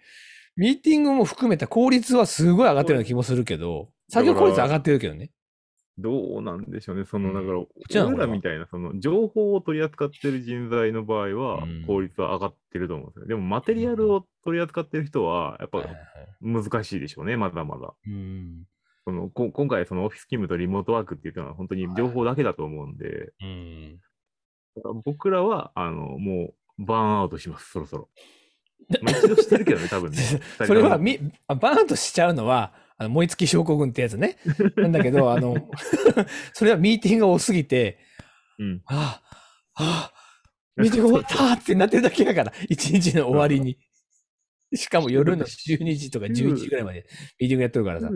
ミーティングも含めた効率はすごい上がってるような気もするけど、作業効率上がってるけどね。どうなんでしょうね、その、だから、俺らみたいな、その、情報を取り扱ってる人材の場合は、効率は上がってると思うんですよ。でも、マテリアルを取り扱ってる人は、やっぱ、難しいでしょうね、まだまだ。うんそのこ今回、そのオフィス勤務とリモートワークっていうのは、本当に情報だけだと思うんで、うん、僕らは、あの、もう、バーンアウトします、そろそろ。まあ、一度してるけどね、多分ね。それはみ、バーンアウトしちゃうのは、あの燃え尽き症候群ってやつね。なんだけど、あの、それはミーティングが多すぎて、うん、ああ、ああ、ミーティング終わったってなってるだけだから、一日の終わりに。しかも夜の12時とか11時ぐらいまでミーティングやってるからさ。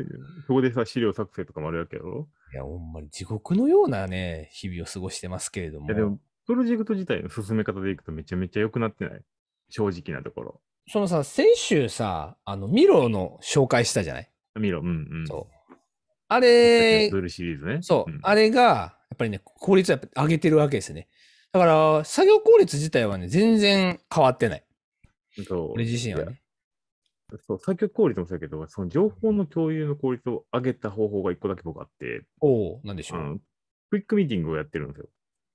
そこでさ、資料作成とかもあるわけやろいや、ほんまに地獄のようなね、日々を過ごしてますけれども。いや、でも、プロジェクト自体の進め方でいくとめちゃめちゃ良くなってない正直なところ。そのさ、先週さ、あの、ミロの紹介したじゃない見ろ、うんうん。そう。あれ、ルシリーズね。そう、うん、あれが、やっぱりね、効率は上げてるわけですね。だから、作業効率自体はね、全然変わってない。そう。俺自身はね。そう、作業効率もそうだけど、その情報の共有の効率を上げた方法が一個だけ僕あって。おお、なんでしょう。クイックミーティングをやってるんですよ。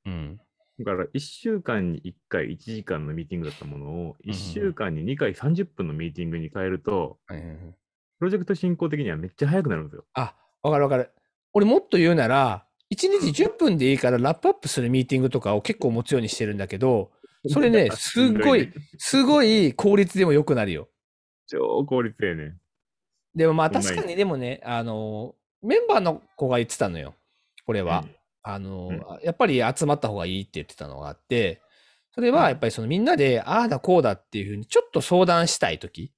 うん。だから、1週間に1回1時間のミーティングだったものを、1週間に2回30分のミーティングに変えると、プロジェクト進行的にはめっちゃ早くなるんですよ。あ、わかるわかる。俺もっと言うなら、1日10分でいいからラップアップするミーティングとかを結構持つようにしてるんだけど、それね、すっごい、すごい効率でも良くなるよ。超効率やね。でもまあ確かにでもね、あの、メンバーの子が言ってたのよ。これは。うん、あの、うん、やっぱり集まった方がいいって言ってたのがあって、それはやっぱりそのみんなで、ああだこうだっていうふうにちょっと相談したいとき、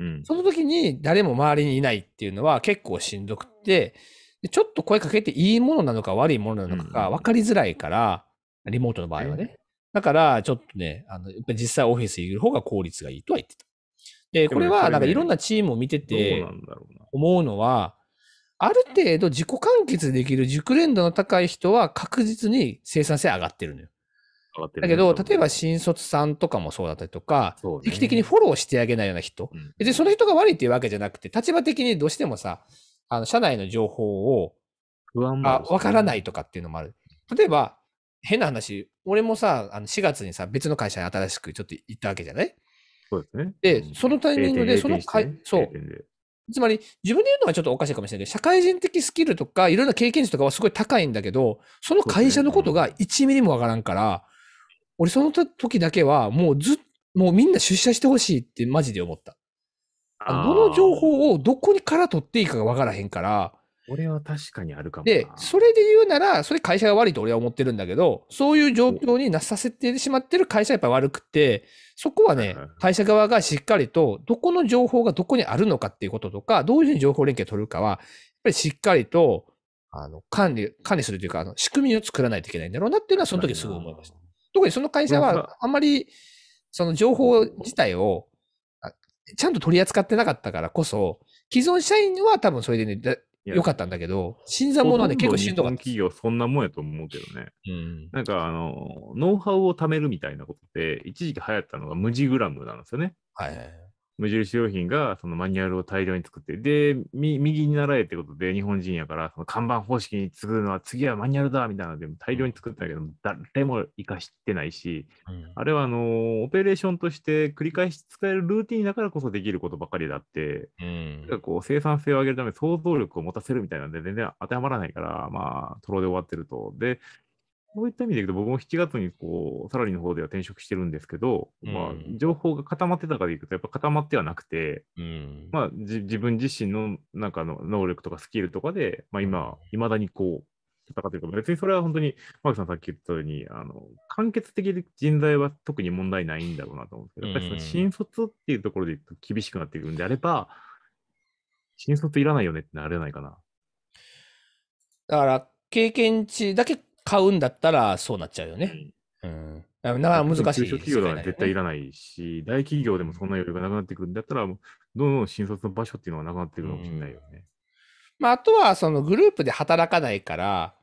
うん、その時に誰も周りにいないっていうのは結構しんどくて、ちょっと声かけていいものなのか悪いものなのかが分かりづらいから、リモートの場合はね。だから、ちょっとね、あの、やっぱり実際オフィスいる方が効率がいいとは言ってた。で、これはなんかいろんなチームを見てて、思うのは、ある程度自己完結できる熟練度の高い人は確実に生産性上がってるのよ。ね、だけど、例えば新卒さんとかもそうだったりとか、ね、定期的にフォローしてあげないような人、うん、別にその人が悪いっていうわけじゃなくて、立場的にどうしてもさ、あの社内の情報を不安あ分からないとかっていうのもある。例えば、変な話、俺もさ、あの4月にさ、別の会社に新しくちょっと行ったわけじゃないそうですね。で、そのタイミングで、その会、ね、そう。つまり、自分で言うのはちょっとおかしいかもしれないけど、社会人的スキルとか、いろんな経験値とかはすごい高いんだけど、その会社のことが1ミリもわからんから、俺その時だけはもうずっもうみんな出社してほしいってマジで思った。どの情報をどこにから取っていいかがわからへんから。俺は確かにあるかもで、それで言うなら、それ会社が悪いと俺は思ってるんだけど、そういう状況になさせてしまってる会社はやっぱ悪くて、そこはね、会社側がしっかりと、どこの情報がどこにあるのかっていうこととか、どういうふうに情報連携取るかは、やっぱりしっかりと、あの、管理、管理するというか、あの、仕組みを作らないといけないんだろうなっていうのは、その時すごい思いました。特にその会社は、あんまり、その情報自体を、ちゃんと取り扱ってなかったからこそ、既存社員は多分それでね、よかったんだけど、新参者はね、結構しんどかった。企業そんなもんやと思うけどね。うん、なんか、あの、ノウハウを貯めるみたいなことって、一時期流行ったのがムジグラムなんですよね。はい、はい。無印良品がそのマニュアルを大量に作って、で、右に習えってことで、日本人やから、その看板方式に次ぐのは、次はマニュアルだみたいなので、大量に作ったけど、誰も生かしてないし、あれはあのオペレーションとして繰り返し使えるルーティンだからこそできることばかりだって、うん、かこう生産性を上げるために想像力を持たせるみたいなんで、全然当てはまらないから、まあ、とろで終わってると。で、そういった意味でいくと、僕も7月にこう、サラリーの方では転職してるんですけど、うん、まあ、情報が固まってたかでいくと、やっぱ固まってはなくて、うん、まあ、自分自身のなんかの能力とかスキルとかで、まあ、今、いまだにこう、戦ってるか別にそれは本当に、マークさんさっき言ったように、あの完結的人材は特に問題ないんだろうなと思うんですけど、やっぱりその新卒っていうところでいくと厳しくなっていくんであれば、新卒いらないよねってなれないかな。だから、経験値だけ買うんだったらそうなっちゃうよね。うん。うん、難しい、ね、中小企業では絶対いらないし、大企業でもそんな余裕がなくなってくるんだったら、どんどん新卒の場所っていうのはなくなってくるかもしれないよね。うん、まあ、あとは、そのグループで働かないから、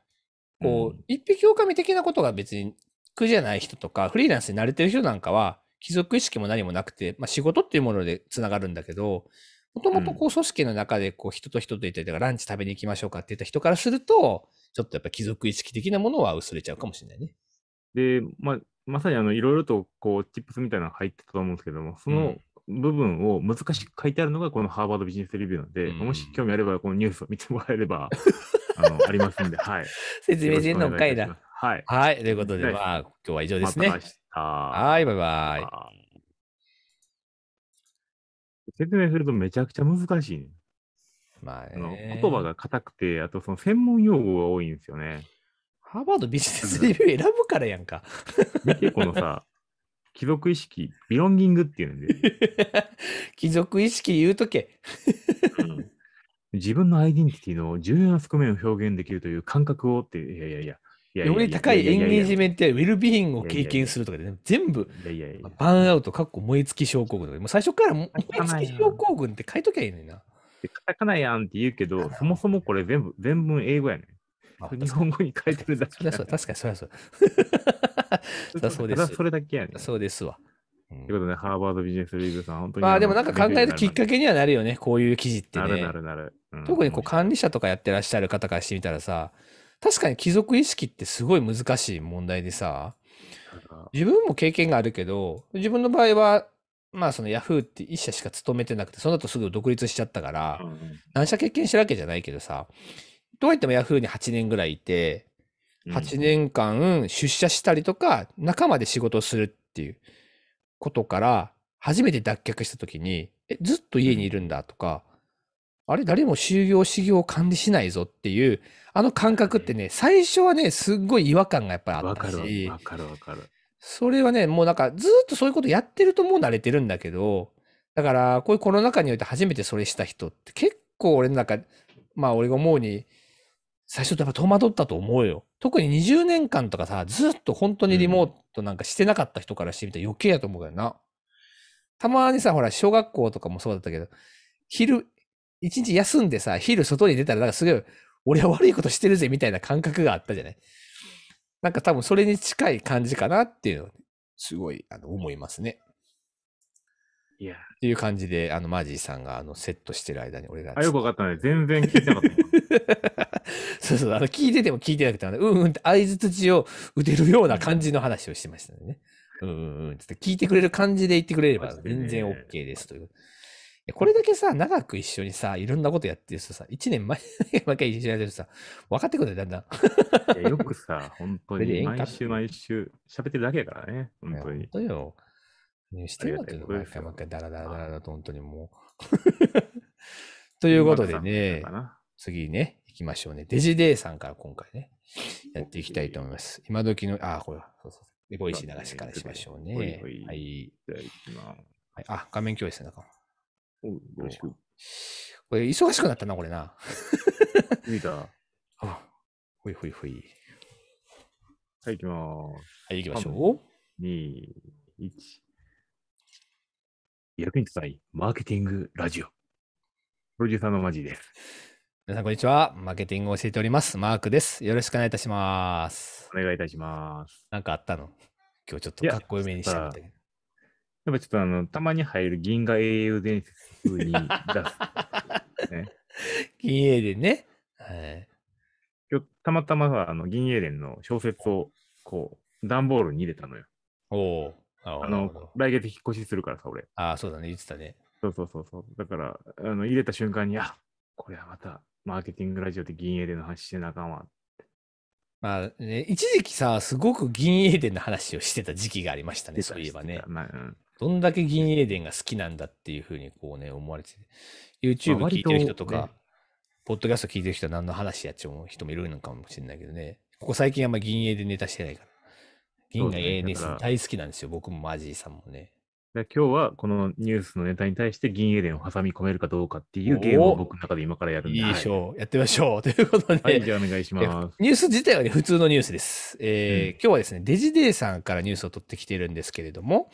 こう、うん、一匹狼的なことが別に苦じゃない人とか、フリーランスに慣れてる人なんかは、貴族意識も何もなくて、まあ、仕事っていうものでつながるんだけど、もともとこう組織の中でこう人と人といて、だかランチ食べに行きましょうかって言った人からすると、ちょっとやっぱ貴族意識的なものは薄れちゃうかもしれないね。で、まあ、まさにあの、いろいろとこう、チップスみたいなのが入ってたと思うんですけども、その部分を難しく書いてあるのがこのハーバードビジネスレビューなので、うん、もし興味あれば、このニュースを見てもらえれば、あの、ありますんで、はい。説明人の回だ。はい。はい。ということで、まあ、今日は以上ですね。またはい、バイバイ。説明するとめちゃくちゃ難しい、ね。まあ、言葉が硬くて、あとその専門用語が多いんですよね。ハーバードビジネスレビュー選ぶからやんか。見て、このさ、貴 族意識、ビロンギングっていうんで。貴 族意識言うとけ自分のアイデンティティの重要な側面を表現できるという感覚をって、いやいやいや。いやいやいやより高いエンゲージメントやウェルビーイングを経験するとかで、ね、全部バーンアウト、かっこ燃え尽き症候群とか、もう最初から燃え尽き症候群って書いときゃいいのにな。カタカナやんって言うけど、そもそもこれ全部、全文英語やねん。日本語に書いてるだけ、確かに、そうゃ そう。そうです。それだけやねん。そうですわ。ということで、ハーバードビジネスリーグさん、本当に。まあでもなんか考えるきっかけにはなるよね、こういう記事ってね。なるなるなる。特にこう管理者とかやってらっしゃる方からしてみたらさ、確かに貴族意識ってすごい難しい問題でさ、自分も経験があるけど、自分の場合はまあそのヤフーって一社しか勤めてなくて、その後すぐ独立しちゃったから、何社経験してるわけじゃないけどさ、どうやってもヤフーに8年ぐらいいて、8年間出社したりとか、仲間で仕事をするっていうことから、初めて脱却した時に、え、ずっと家にいるんだとか、あれ、誰も就業、修行を管理しないぞっていう、あの感覚ってね、最初はね、すっごい違和感がやっぱりあったし、わかるわかるわかる。それはね、もうなんかずっとそういうことやってるともう慣れてるんだけど、だからこういうコロナ禍において初めてそれした人って結構俺の中、まあ俺が思うに、最初やっぱ戸惑ったと思うよ。特に20年間とかさ、ずっと本当にリモートなんかしてなかった人からしてみたら余計やと思うけどな。たまにさ、ほら、小学校とかもそうだったけど、昼、一日休んでさ、昼外に出たら、なんかすごい、俺は悪いことしてるぜみたいな感覚があったじゃない。なんか多分それに近い感じかなっていうのを、ね、すごいあの思いますね。いや。っていう感じで、あの、マジーさんがあのセットしてる間に俺が。あ、よくわかったね。全然聞いてなかった。そうそう、あの、聞いてても聞いてなくて、うんうんって合図土を打てるような感じの話をしてましたね。うんうんうん。ちょっと聞いてくれる感じで言ってくれれば全然 OK ですという。これだけさ、長く一緒にさ、いろんなことやってる人さ、1年前だけ一緒にやってるとさ、分かってくるんだよ、だんだん。よくさ、本当に毎週毎週喋ってるだけやからね、本当に。本当よ。してるわけよ、毎回毎回ダラダラダラだと、本当にもう。ということでね、次ね、行きましょうね。デジデーさんから今回ね、やっていきたいと思います。今時の、あ、これ、そうそう。エゴイシ流しからしましょうね。はい。はい、あ、画面共有ですね、中うん、よろしく。これ、忙しくなったな、これな。見た。あ、ほいほいほい。はい、行きまーす。はい、行きましょう。2、1。役に立たないマーケティングラジオ。プロデューサーのマジーです。皆さん、こんにちは。マーケティングを教えております。マークです。よろしくお願いいたします。お願いいたします。なんかあったの今日ちょっとかっこよめにしてみたけど。やっぱちょっとあの、たまに入る銀河英雄伝説に出す、ね。銀英伝ね。はい。今日、たまたまあの、銀英伝の小説を、こう、段ボールに入れたのよ。おお。あの、来月引っ越しするからさ、俺。ああ、そうだね。言ってたね。そうそうそうそう。だから、あの入れた瞬間に、あこれはまた、マーケティングラジオで銀英伝の話してなあかんわ。まあね、一時期さ、すごく銀英伝の話をしてた時期がありましたね、そういえばね。まあ、うんどんだけ銀英伝が好きなんだっていうふうにこうね、思われてて、YouTube 聞いてる人とか、まあとね、ポッドキャスト聞いてる人は何の話やっちゃう人もいるのかもしれないけどね、ここ最近あんま銀英伝ネタしてないから。銀が ANS 大好きなんですよ、僕もマジーさんもね。今日はこのニュースのネタに対して銀エデンを挟み込めるかどうかっていうゲームを僕の中で今からやるんで。いいでしょう、はい、やってみましょう。ということで。はい、じゃあお願いします。ニュース自体は、ね、普通のニュースです、えー、うん、今日はですね、デジデーさんからニュースを取ってきてるんですけれども、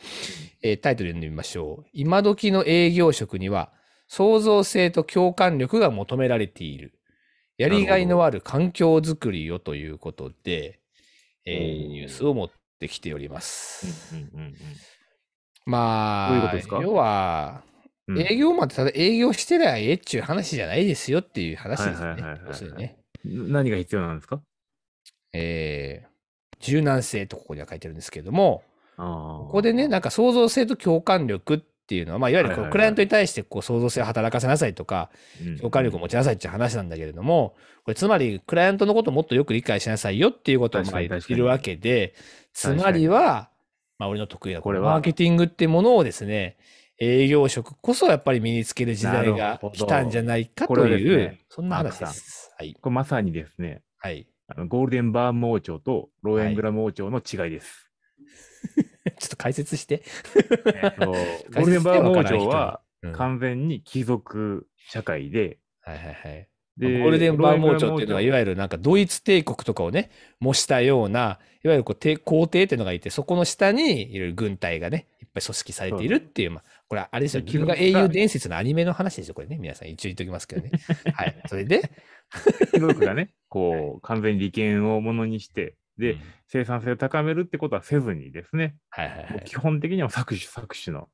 えー、タイトル読んでみましょう。今時の営業職には創造性と共感力が求められている。やりがいのある環境づくりをということで、えー、ニュースを持ってきております。うんうんうんうんまあ、うう要は、営業マンってただ営業してりゃええっちゅう話じゃないですよっていう話ですね。要するにね。何が必要なんですかえー、柔軟性とここには書いてるんですけども、ここでね、なんか創造性と共感力っていうのは、まあ、いわゆるこうクライアントに対してこう創造性を働かせなさいとか、共感力を持ちなさいっていう話なんだけれども、これつまりクライアントのことをもっとよく理解しなさいよっていうこともいるわけで、つまりは、まあ、俺の得意なこれマーケティングってものをですね、営業職こそやっぱり身につける時代が来たんじゃないかという、ね、そんな話です。はい、これまさにですね、はい、あのゴールデンバーン王朝とローエングラム王朝の違いです。はい、ちょっと解説して。ゴールデンバーン王朝は完全に貴族社会で、はいはいはい、ゴールデンバーモーチョっていうのは、いわゆるなんかドイツ帝国とかをね、模したような、いわゆるこう皇帝っていうのがいて、そこの下にいろいろ軍隊がね、いっぱい組織されているっていう、まあ、これあれですよ、自分が英雄伝説のアニメの話ですよ、これね、皆さん一応言っときますけどね。はい、それで。貴族がね、こう、完全に利権をものにして、で、うん、生産性を高めるってことはせずにですね、はいはいはい、基本的には搾取搾取の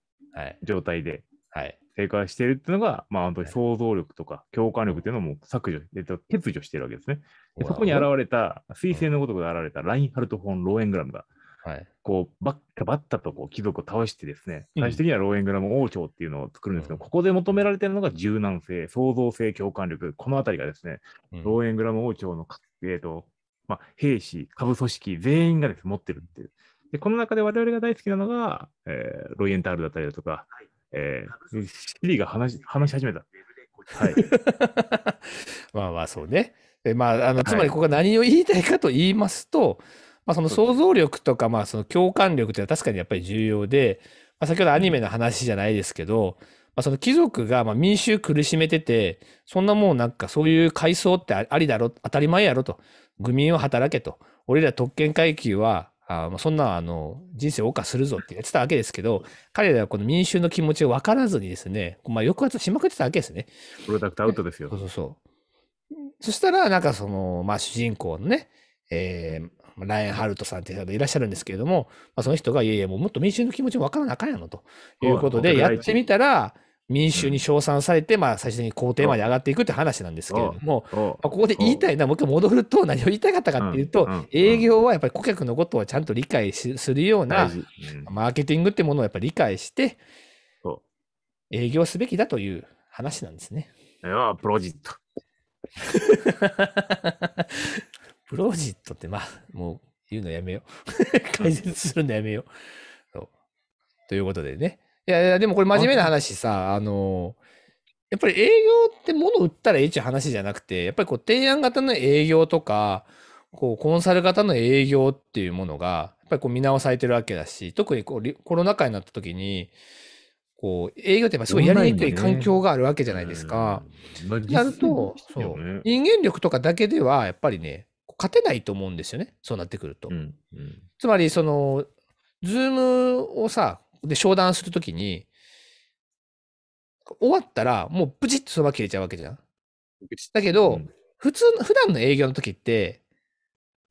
状態ではい、正解してるっていうのが、まあ、本当に想像力とか共感力っていうのも削除、えっと、欠如してるわけですね。でそこに現れた、彗星のごとく現れたラインハルト・フォン・ローエングラムが、はい、こうバッタバッタとこう貴族を倒してですね、最終的にはローエングラム王朝っていうのを作るんですけど、うん、ここで求められてるのが柔軟性、創造性、共感力、このあたりがですね、うん、ローエングラム王朝の、えーとまあ、兵士、下部組織全員がです、ね、持ってるっていう。で、この中で我々が大好きなのが、えー、ロイエンタールだったりだとか、はいえー、シリが話話し始めた。はい、まあまあそうね。えまあ、あのつまりここが何を言いたいかと言いますと、はい、まあ、その想像力とか、まあ、その共感力というのは確かにやっぱり重要で、まあ、先ほどアニメの話じゃないですけど、まあ、その貴族がまあ民衆苦しめてて、そんなもうなんかそういう階層ってありだろ、当たり前やろと。愚民を働けと。俺ら特権階級はあそんなあの人生を謳歌するぞって言ってたわけですけど、彼らはこの民衆の気持ちを分からずにですね、まあ、抑圧しまくってたわけですね。プロダクトアウトですよ。そうそうそう。そしたら、なんかその、まあ、主人公のね、えー、ラインハルトさんっていう方がいらっしゃるんですけれども、まあ、その人が、いやいや、もっと民衆の気持ちを分からなあかんやのということで、やってみたら、民衆に称賛されて、まあ、最終的に皇帝まで上がっていくって話なんですけれども、まあ、ここで言いたいのは、もう一回戻ると、何を言いたかったかっていうと、営業はやっぱり顧客のことをちゃんと理解するような、マーケティングってものをやっぱり理解して、営業すべきだという話なんですね。ああ、プロジット。プロジットって、まあ、もう言うのやめよう。解説するのやめよう。ということでね。いやいや、でもこれ真面目な話さ、あの、やっぱり営業って物売ったらええっちゅう話じゃなくて、やっぱりこう提案型の営業とか、こうコンサル型の営業っていうものが、やっぱりこう見直されてるわけだし、特にこうコロナ禍になった時に、こう営業ってやっぱすごいやりにくい環境があるわけじゃないですか。な、ね,、ると、そう人間力とかだけではやっぱりね、勝てないと思うんですよね、そうなってくると。うんうん、つまりその、ズームをさ、で、商談するときに、終わったら、もうプチッとそば切れちゃうわけじゃん。だけど、うん、普通の、普段の営業の時って、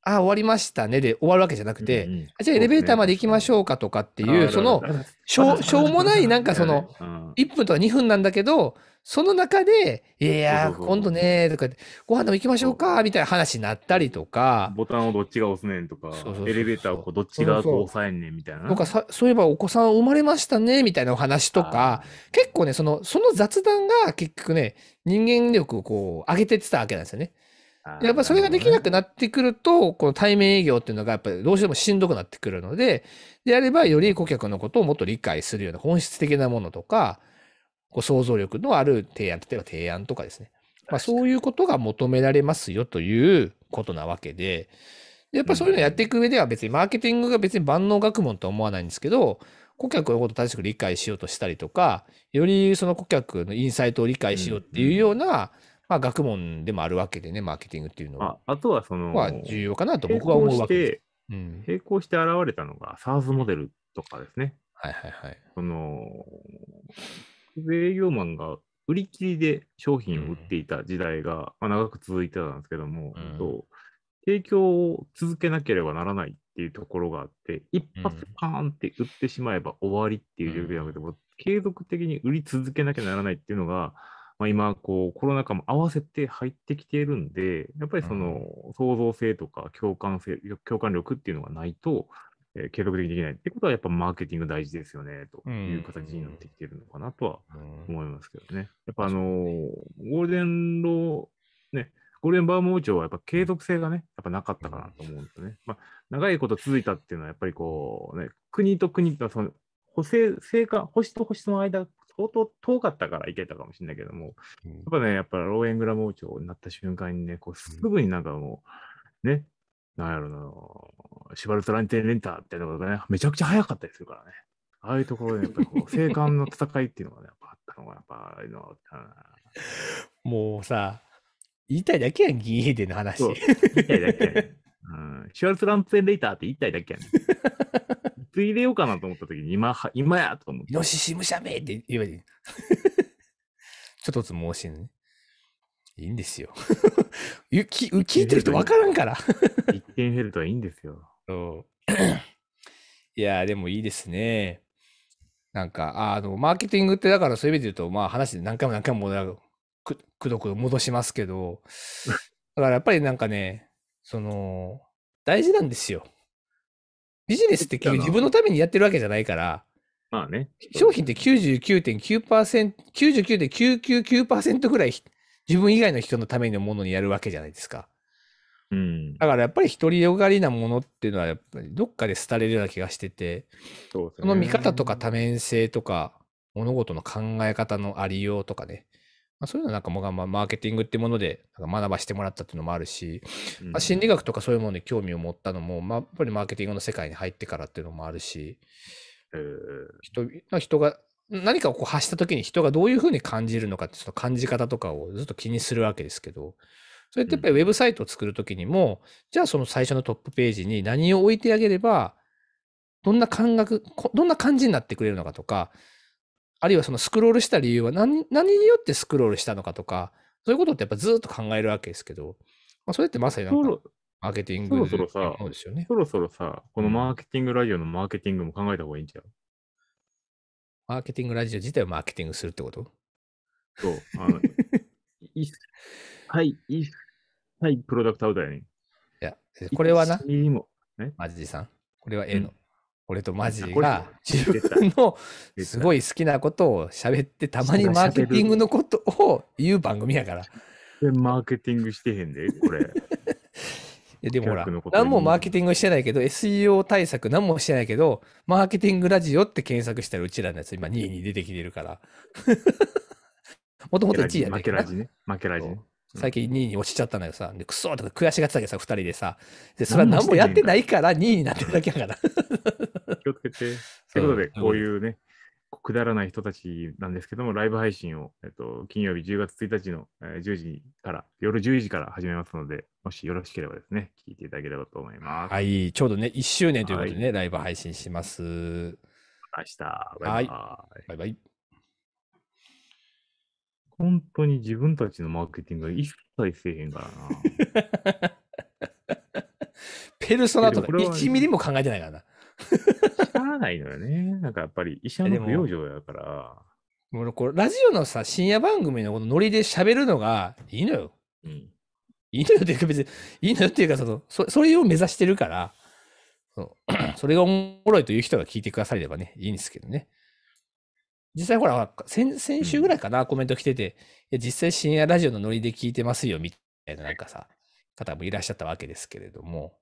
あ終わりましたねで終わるわけじゃなくて、うんうん、じゃあエレベーターまで行きましょうかとかっていう、そのしょ、しょうもないなんかその、1分とか2分なんだけど、その中で、いや今度ねとか、ご飯でも行きましょうかみたいな話になったりとか。ボタンをどっちが押すねんとか、エレベーターをどっちが押さえんねんみたいな。なんかさ、そういえばお子さん生まれましたねみたいなお話とか、結構ね、その、その雑談が結局ね、人間力をこう、上げてってたわけなんですよね。やっぱそれができなくなってくると、この対面営業っていうのがやっぱりどうしてもしんどくなってくるので、であればより顧客のことをもっと理解するような本質的なものとか、こう想像力のある提案、例えば提案とかですね。まあ、そういうことが求められますよということなわけで、やっぱそういうのやっていく上では別にマーケティングが別に万能学問とは思わないんですけど、顧客のことを正しく理解しようとしたりとか、よりその顧客のインサイトを理解しようっていうような、うんうんまあ、学問でもあるわけでね、マーケティングっていうのは。ああとはその、重要かなと僕は思うわけです。うん、並行して現れたのが SARS モデルとかですね。はいはいはい。その、営業マンが売り切りで商品を売っていた時代が、まあ、長く続いてたんですけども、うんと、提供を続けなければならないっていうところがあって、一発パーンって売ってしまえば終わりっていう状況じゃなくて、うん、継続的に売り続けなきゃならないっていうのが、まあ、今こうコロナ禍も合わせて入ってきているんでやっぱりその創造性とか共感性、うん、共感力っていうのがないと、えー、継続的にできないってことはやっぱマーケティング大事ですよねという形になってきてるのかなとは思いますけどね。やっぱあのー、ゴールデンローねゴールデンバーモー庁はやっぱ継続性がね、やっぱなかったかなと思うんですよね。まあ、長いこと続いたっていうのは、やっぱりこうね、国と国とその補正、成果、星と星の間相当遠かったから行けたかもしれないけども、やっぱね、やっぱローエングラム王朝になった瞬間にね、こうすぐになんかもう、ね、なんやろな、シュバルトランテンレンターっていのがね、めちゃくちゃ早かったりするからね。ああいうところで、やっぱりこう、生還の戦いっていうのがね、やっぱあったのが、やっぱあうの、もうさ、言いたいだけやん、銀英伝の話。言いたいだけやん。うん、シュワルツランツエンレーターって言いたいだけやん。つ入れようかなと思った時に、今、今やと思って。イノシシむしゃめって言わばい ちょっとずつ申しね。いいんですよ。ゆき聞いてる人分からんから。一見減るとはいいんですよ。そう いや、でもいいですね。なんか、あの、マーケティングってだからそういう意味で言うと、まあ話で何回も何回もくくどくど戻しますけど、だからやっぱりなんかね、その、大事なんですよ。ビジネスって自分のためにやってるわけじゃないから、まあね。商品って99.9%、99.999%ぐらい自分以外の人のためのものにやるわけじゃないですか。うん、だからやっぱり独りよがりなものっていうのはやっぱりどっかで廃れるような気がしててそ、ね,、の見方とか多面性とか物事の考え方のありようとかねまあ、そういうのなんかもが、まあ、マーケティングっていうもので学ばしてもらったっていうのもあるし、まあ、心理学とかそういうものに興味を持ったのも、まあ、やっぱりマーケティングの世界に入ってからっていうのもあるし、えー、人人が何かをこう発した時に人がどういうふうに感じるのかってその感じ方とかをずっと気にするわけですけどそれってやっぱりウェブサイトを作る時にも、じゃあその最初のトップページに何を置いてあげればどんな感覚どんな感じになってくれるのかとかあるいはそのスクロールした理由は何何によってスクロールしたのかとか、そういうことってやっぱずっと考えるわけですけど、まあ、それってまさになんかマーケティング、ね、そろそろさ、そろそろさ、このマーケティングラジオのマーケティングも考えた方がいいんちゃうマーケティングラジオ自体をマーケティングするってことそう。あのはい、いはい、プロダクトアウトやねん。いや、これはな、マジさん、これは A の。うん俺とマジが自分のすごい好きなことを喋ってたまにマーケティングのことを言う番組やから。マーケティングしてへんで、これ。いやでもほら、何もマーケティングしてないけど、SEO 対策何もしてないけど、マーケティングラジオって検索したらうちらのやつ今2位に出てきてるから。もともと1位やね負けラジね。負けラジ、ね。最近2位に落ちちゃったのよさ、でクソとか悔しがってたけどさ、2人でさ、でそれは何もやってないから2位になってるだけやから。気をつけて。ということで、こういうね、くだらない人たちなんですけども、ライブ配信を、えっと、金曜日10月1日の、え10時から、夜10時から始めますので、もしよろしければですね、聞いていただければと思います。はい、ちょうどね、1周年ということでね、はい、ライブ配信します。明日、バイバイ。はい、バイバイ本当に自分たちのマーケティングは一切せえへんからな。ペルソナとか1ミリも考えてないからな。しゃあないのよね。なんかやっぱり医者の不養生やから。もうこれラジオのさ、深夜番組のこのノリで喋るのがいいのよ。うん、いいのよっていうか別に、いいのよっていうかそのそ、それを目指してるから、そ それがおもろいという人が聞いてくださればね、いいんですけどね。実際ほら、先先週ぐらいかな、うん、コメント来てて、実際深夜ラジオのノリで聞いてますよ、みたいななんかさ、方もいらっしゃったわけですけれども、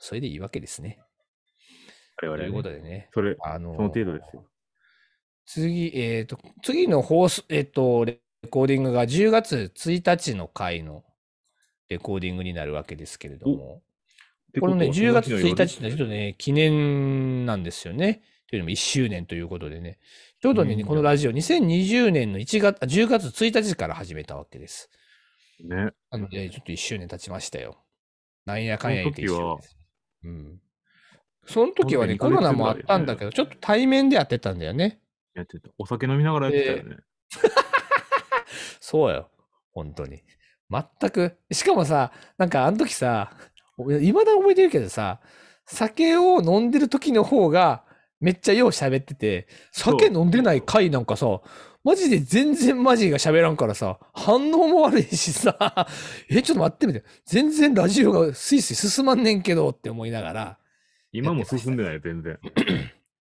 それでいいわけですね。我々は、ね、ということでね。それ、あのー、その程度ですよ。次、えっ、ー、と、次の放送、えっ、ー、と、レコーディングが10月1日の回のレコーディングになるわけですけれども、このね、10月1日のちょっとね、記念なんですよね。というのも1周年ということでね、ちょうどね、このラジオ、2020年の1月、10月1日から始めたわけです。ね。なので、ちょっと1周年経ちましたよ。なんやかんや言って1周年です。うん。その時はね、コロナもあったんだけど、ちょっと対面でやってたんだよね。やってた。お酒飲みながらやってたよね。そうよ。本当に。全く。しかもさ、なんかあの時さ、いまだ覚えてるけどさ、酒を飲んでる時の方が、めっちゃよう喋ってて、酒飲んでない回なんかさ、マジで全然マジが喋らんからさ、反応も悪いしさ、え、ちょっと待ってみて、全然ラジオがスイスイ進まんねんけどって思いながら、今も進んでない、全然。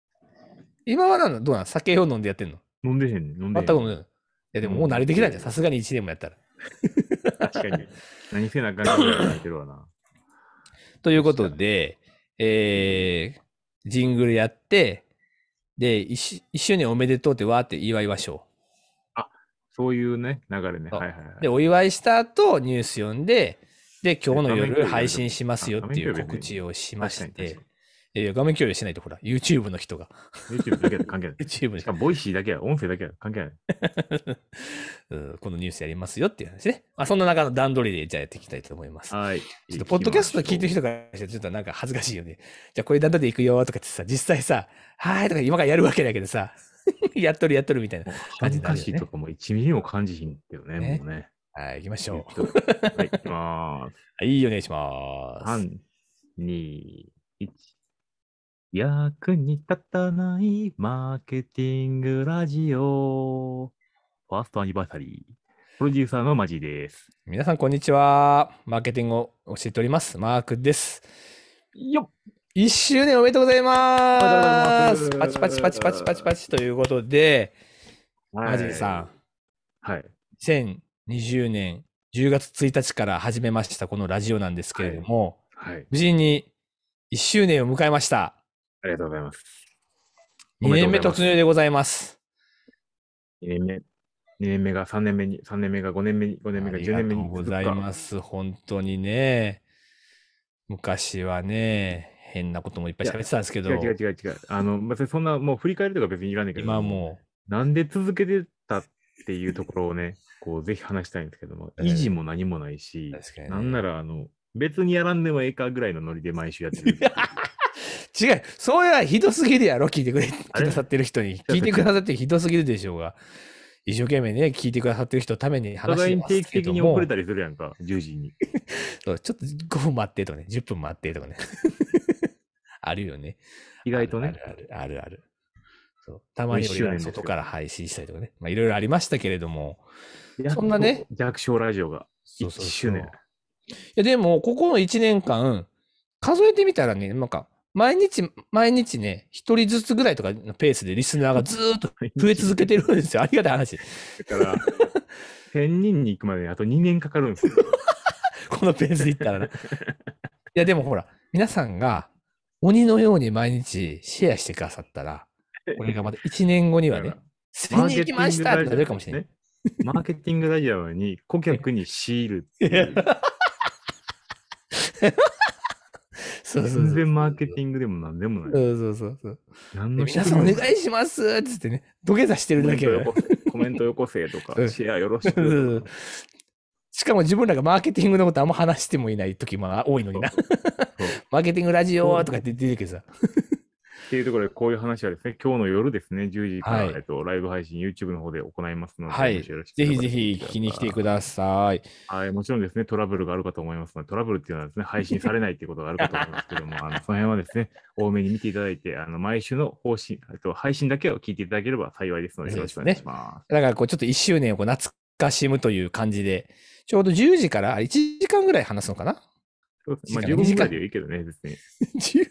今はなんどうなん酒を飲んでやってんの飲んでへん、飲んでへん。全く飲んでい。や、でももう慣れてきたんじゃさすがに1年もやったら。確かに。何せな感かでからてるわな。ということで、えー、ジングルやって、で、一緒におめでとうってわーって祝いましょう。あ、そういうね、流れね。はいはいはい。で、お祝いした後、ニュース読んで、で、今日の夜配信しますよっていう告知をしまして、いや、画面共有しないと、ほら、YouTube の人が。YouTube だけで関係ない。YouTube しかも、ボイシーだけは、音声だけは関係ない うん。このニュースやりますよっていう話ね。まあ、そんな中の段取りで、じゃあやっていきたいと思います。はい。ちょっと、ポッドキャスト聞いてる人からして、ちょっとなんか恥ずかしいよね。じゃあ、こういう段取りで行くよとかってさ、実際さ、はいとか今からやるわけだけどさ、やっとるやっとるみたいな感じだなね。恥ずかしいとかも1ミリも感じひんけどね、ねもうね。はい、行きましょう。はい、行きます。はい、お願いします。3、2、1。役に立たないマーケティングラジオ。ファーストアニバーサリー。プロデューサーのマジです。皆さん、こんにちは。マーケティングを教えております。マークです。よっ1周年おめでとうございますパチパチパチパチパチパチということで、はい、マジーさん。はい。2020年10月1日から始めました、このラジオなんですけれども、はいはい、無事に1周年を迎えました。ありがとうございます。2年目突入でございます。2年目、2年目が3年目に、3年目が5年目に、5年目が10年目に。ありがとうございます。本当にね。昔はね、変なこともいっぱい喋ってたんですけど。違う違う違う違う。あの、別にそんな、もう振り返るとか別にいらないけど。今もう。なんで続けてたっていうところをね、こう、ぜひ話したいんですけども、維持も何もないし、ね、なんなら、あの、別にやらんでもええかぐらいのノリで毎週やってる。違う、そうやひどすぎるやろ、聞いてくれ、くださってる人に。聞いてくださってひどすぎるでしょうが。一生懸命ね、聞いてくださってる人のために話してますけども。定期的に遅れたりするやんか、10時に。そう、ちょっと5分待ってとかね、10分待ってとかね。あるよね。意外とね。あるあるあるそうたまに外から配信したりとかね。まあいろいろありましたけれども、そんなね。弱小ラジオが1周年。そうそうそういやでも、ここの1年間、数えてみたらね、なんか、毎日、毎日ね、一人ずつぐらいとかのペースでリスナーがずーっと増え続けてるんですよ。ありがたい話。だから、1000 人に行くまであと2年かかるんですよ。このペースで行ったらな。いや、でもほら、皆さんが鬼のように毎日シェアしてくださったら、俺がまた1年後にはね、千人行きましたってなるかもしれない。マーケティングラジオに顧客にシーるっていう。そうそうそう全然マーケティングでもなんでもない。そうそうそうそう。何の皆さんお願いしますっつってね、土下座してるんだけど。コメントよこせとか、シェアよろしく。しかも自分らがマーケティングのことあんま話してもいない時も多いのにな。マーケティングラジオとかって出てるけどさ。っていうところで、こういう話はですね、今日の夜ですね、10時から、はい、えっと、ライブ配信、YouTube の方で行いますので、はい、ぜひぜひ聞きに来てください。はい、もちろんですね、トラブルがあるかと思いますので、トラブルっていうのはですね、配信されないっていうことがあるかと思いますけども、あのその辺はですね、多めに見ていただいて、あの毎週の方針、えっと、配信だけを聞いていただければ幸いですので、よろしくお願いします。すね、だから、こう、ちょっと1周年をこう懐かしむという感じで、ちょうど10時から1時間ぐらい話すのかなそうですね。まあ、15分ぐらいでいいけどね、別に。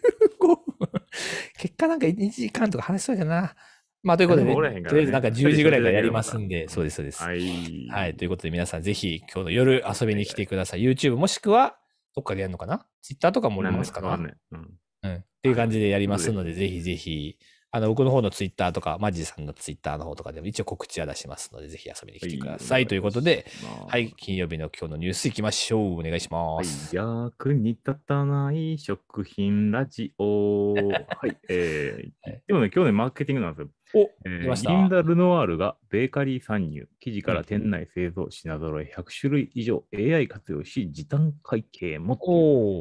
結果なんか1時間とか話しそうやな。まあ、ということで、ね、とりあえずなんか10時ぐらいからやりますんで、そうです、そうです。はい。はい。ということで、皆さんぜひ今日の夜遊びに来てください。YouTube もしくは、どっかでやるのかな ?Twitter とかもありますかな、ね、うん、うん。っていう感じでやりますので、ぜひぜひ、あの、僕の方のツイッターとか、マジさんのツイッターの方とかでも一応告知は出しますので、ぜひ遊びに来てください。ということで、はい、金曜日の今日のニュースいきましょう。お願いします。はい、役に立たない食品ラジオ。はい、えー、でもね、今日ね、マーケティングなんですよ。お、えー、ンダ・ルノワールがベーカリー参入、生地から店内製造、品揃え100種類以上、AI 活用し、時短会計も、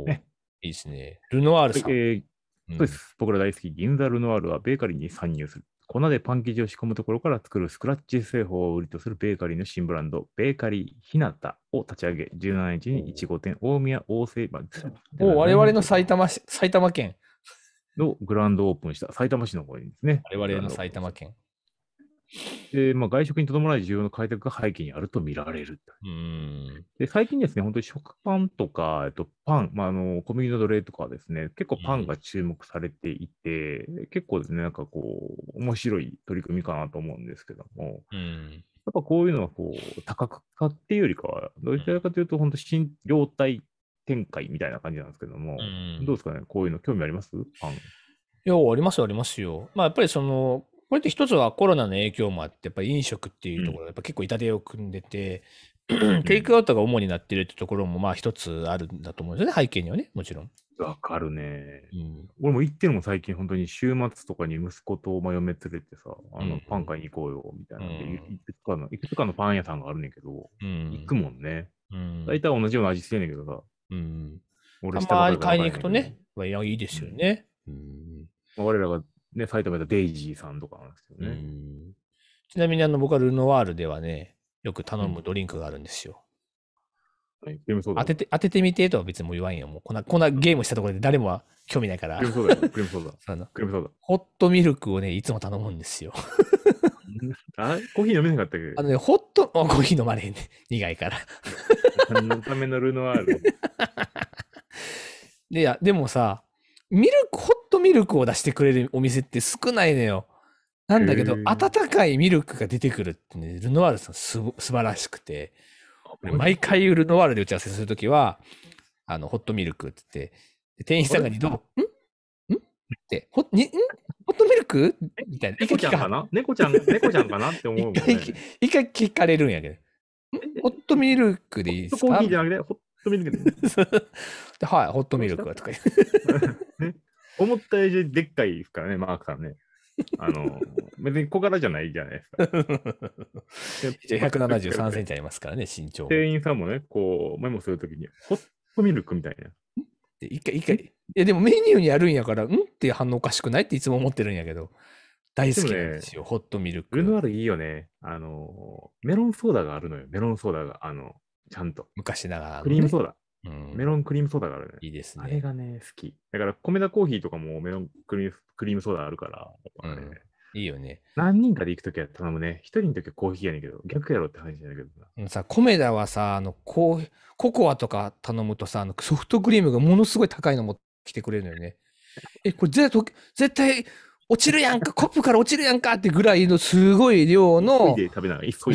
ね、いいですね。ルノワールさん。えーそうです。僕ら大好き、銀座ルノワールはベーカリーに参入する。粉でパン生地を仕込むところから作るスクラッチ製法を売りとするベーカリーの新ブランド、ベーカリーひなたを立ち上げ、17日に1号店、大宮大成、まあ、もう我々の埼玉埼玉県のグランドオープンした埼玉市の方にですね。我々の埼玉県。でまあ、外食にとどまらない需要の開拓が背景にあると見られる。うんで最近ですね、本当に食パンとか、えっと、パン、まああの、小麦の奴隷とかですね、結構パンが注目されていて、うん、結構ですね、なんかこう、面白い取り組みかなと思うんですけども、うやっぱこういうのはこう多角化っていうよりかは、どちらかというと、本当、新業態展開みたいな感じなんですけども、うん、どうですかね、こういうの、興味ありますパンいや、ありますよ、ありますよ。まあ、やっぱりその、これって一つはコロナの影響もあって、やっぱり飲食っていうところやっぱ結構痛手を組んでて、うん、テイクアウトが主になってるってところもまあ一つあるんだと思うんですよね、背景にはね、もちろん。わかるね、うん。俺も行ってるも最近本当に週末とかに息子と嫁連れてさ、あのパン買いに行こうよみたいな、うん、いくつかの。いくつかのパン屋さんがあるんやけど、うん、行くもんね。大体同じような味してんねんけどさ。うん、俺たまに買いに行くとね、いいですよね。我らがね、埼玉でデイジーさんとかなんですけどね。ちなみにあの僕はルノワールではね、よく頼むドリンクがあるんですよ。はい、当てて当ててみてとは別にも言わんよ。もうこんなこんなゲームしたところで誰も興味ないから。クリームソーダクームソーダ。ームソーダ。ホットミルクをね、いつも頼むんですよ。あコーヒー飲めなかったけど。あのね、ホット、コーヒー飲まれへんね。苦いから。何のためのルノワール。で、でもさ、ミルク、ホットミルクを出してくれるお店って少ないのよ。なんだけど、温かいミルクが出てくるってね、ルノワールさんす素晴らしくて、毎回ルノワールで打ち合わせするときは、あの、ホットミルクって言って、店員さんが二度、んんって、ほにんホットミルクみたいな。猫ちゃんかな猫ちゃん、猫ちゃんかなって思う、ね。一回聞かれるんやけど、ホットミルクでいいですかホットコーヒーじゃなくて、ホットミルクで。はい、ホットミルクとか言う。思った以上でっかいですからね、マークさんね。あの、別に小柄じゃないじゃないですか。173センチありますからね、身長。店員さんもね、こう、メモするときに、ホットミルクみたいな。一回、一回、いや、でもメニューにあるんやから、んって反応おかしくないっていつも思ってるんやけど、大好きなんですよ、ね、ホットミルク。ルノワールいいよね。あの、メロンソーダがあるのよ、メロンソーダが、あの、ちゃんと。昔ながら、ね、クリームソーダ。メロンクリームソーダがあるね。いいですね。あれがね、好き。だから、米田コーヒーとかもメロンクリームソーダあるから、ねうん、いいよね。何人かで行くときは頼むね。一人のときはコーヒーやねんけど、逆やろって話じゃないけどな。さ、米田はさ、あのコココアとか頼むとさ、あのソフトクリームがものすごい高いのも来てくれるのよね。え、これ絶対、絶対落ちるやんか、コップから落ちるやんかってぐらいのすごい量の アイス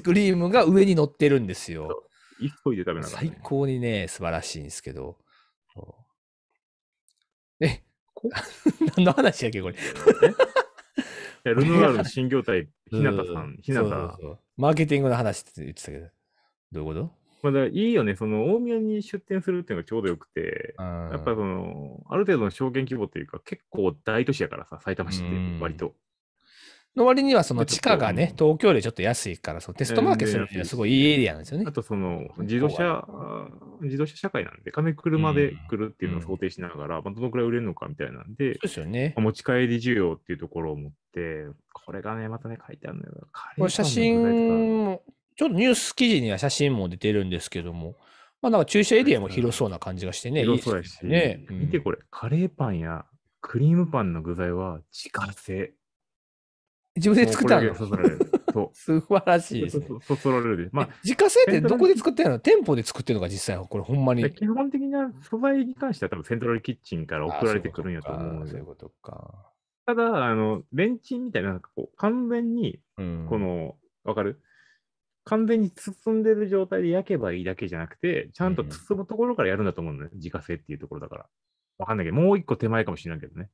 クリームが上に乗ってるんですよ。一個で食べなかっね、最高にね、素晴らしいんですけど。え、何の話やっけ、これ。ルノワールの 新業態、ひなたさん、ひなた。マーケティングの話って言ってたけど、どういうことまだいいよね、その大宮に出店するっていうのがちょうどよくて、やっぱその、ある程度の証券規模っていうか、結構大都市やからさ、埼玉市って割と。の割には、その地価がね、東京よりちょっと安いから、そのテストマーケットするにはすごいいいエリアなんですよね。あと、その自動車、自動車社会なんで、金車で来るっていうのを想定しながら、うん、どのくらい売れるのかみたいなんで、そうですよね。持ち帰り需要っていうところを持って、これがね、またね、書いてあるのよ。こ写真ちょっとニュース記事には写真も出てるんですけども、まあ、なんか駐車エリアも広そうな感じがしてね、広そうやし、ね、うん、見てこれ、カレーパンやクリームパンの具材は自家製。自分で作ったの 素晴らしいです、ね、そそられるで。まあ、自家製ってどこで作ってるの店舗で作ってるのか、実際は。これ、ほんまに。基本的な素材に関しては、多分セントラルキッチンから送られてくるんやと思うそういうことか。ただ、あの、レンチンみたいな、なんかこう、完全に、この、わ、うん、かる完全に包んでる状態で焼けばいいだけじゃなくて、ちゃんと包むところからやるんだと思うのね、うん、自家製っていうところだから。わかんないけど、もう一個手前かもしれないけどね。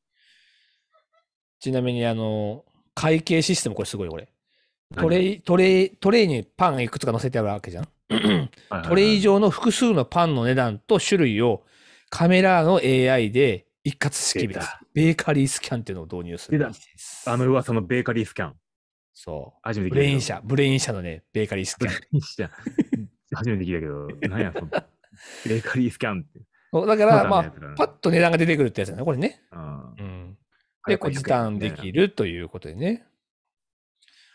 ちなみに、あの、会計システム、これすごい、これ。トレイ、トレイ、トレイにパンいくつか載せてあるわけじゃん。トレイ上の複数のパンの値段と種類をカメラの AI で一括識別。ベーカリースキャンっていうのを導入する。あの噂のベーカリースキャン。そう。初めて聞いた。ブレイン社、ブレイン社のね、ベーカリースキャン。ブレイン社。初めて聞いたけど、何や、その、ベーカリースキャンって。だから、まあ、パッと値段が出てくるってやつだね、これね。うん。で、こう時短できるということでね。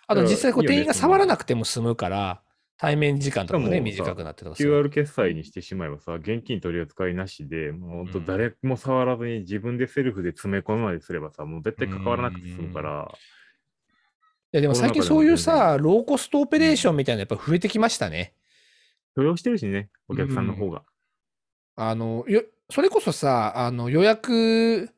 あと実際こう店員が触らなくても済むから、対面時間とかもね、短くなってた QR 決済にしてしまえばさ、現金取り扱いなしで、もう本当誰も触らずに自分でセルフで詰め込むまですればさ、もう絶対関わらなくて済むから。いやでも最近そういうさ、ローコストオペレーションみたいなやっぱ増えてきましたね。許容してるしね、お客さんの方が。あのよそれこそさあの予約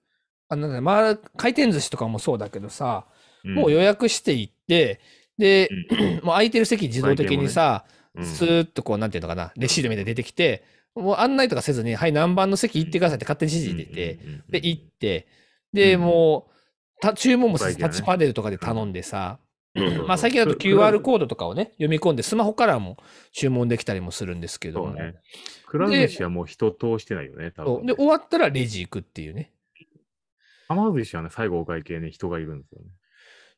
あの、まあ、回転寿司とかもそうだけどさ、もう予約していって、で、もう空いてる席自動的にさ、スーッとこう、なんていうのかな、レシートみたいに出てきて、もう案内とかせずに、はい、何番の席行ってくださいって勝手に指示出て、で、行って、で、もう、た注文もタッチパネルとかで頼んでさ、まあ最近だと QR コードとかをね、読み込んで、スマホからも注文できたりもするんですけども。そうね。くら寿司はもう人通してないよね、多分。で、終わったらレジ行くっていうね。はま寿司はね、最後お会計ね、人がいるんですよね。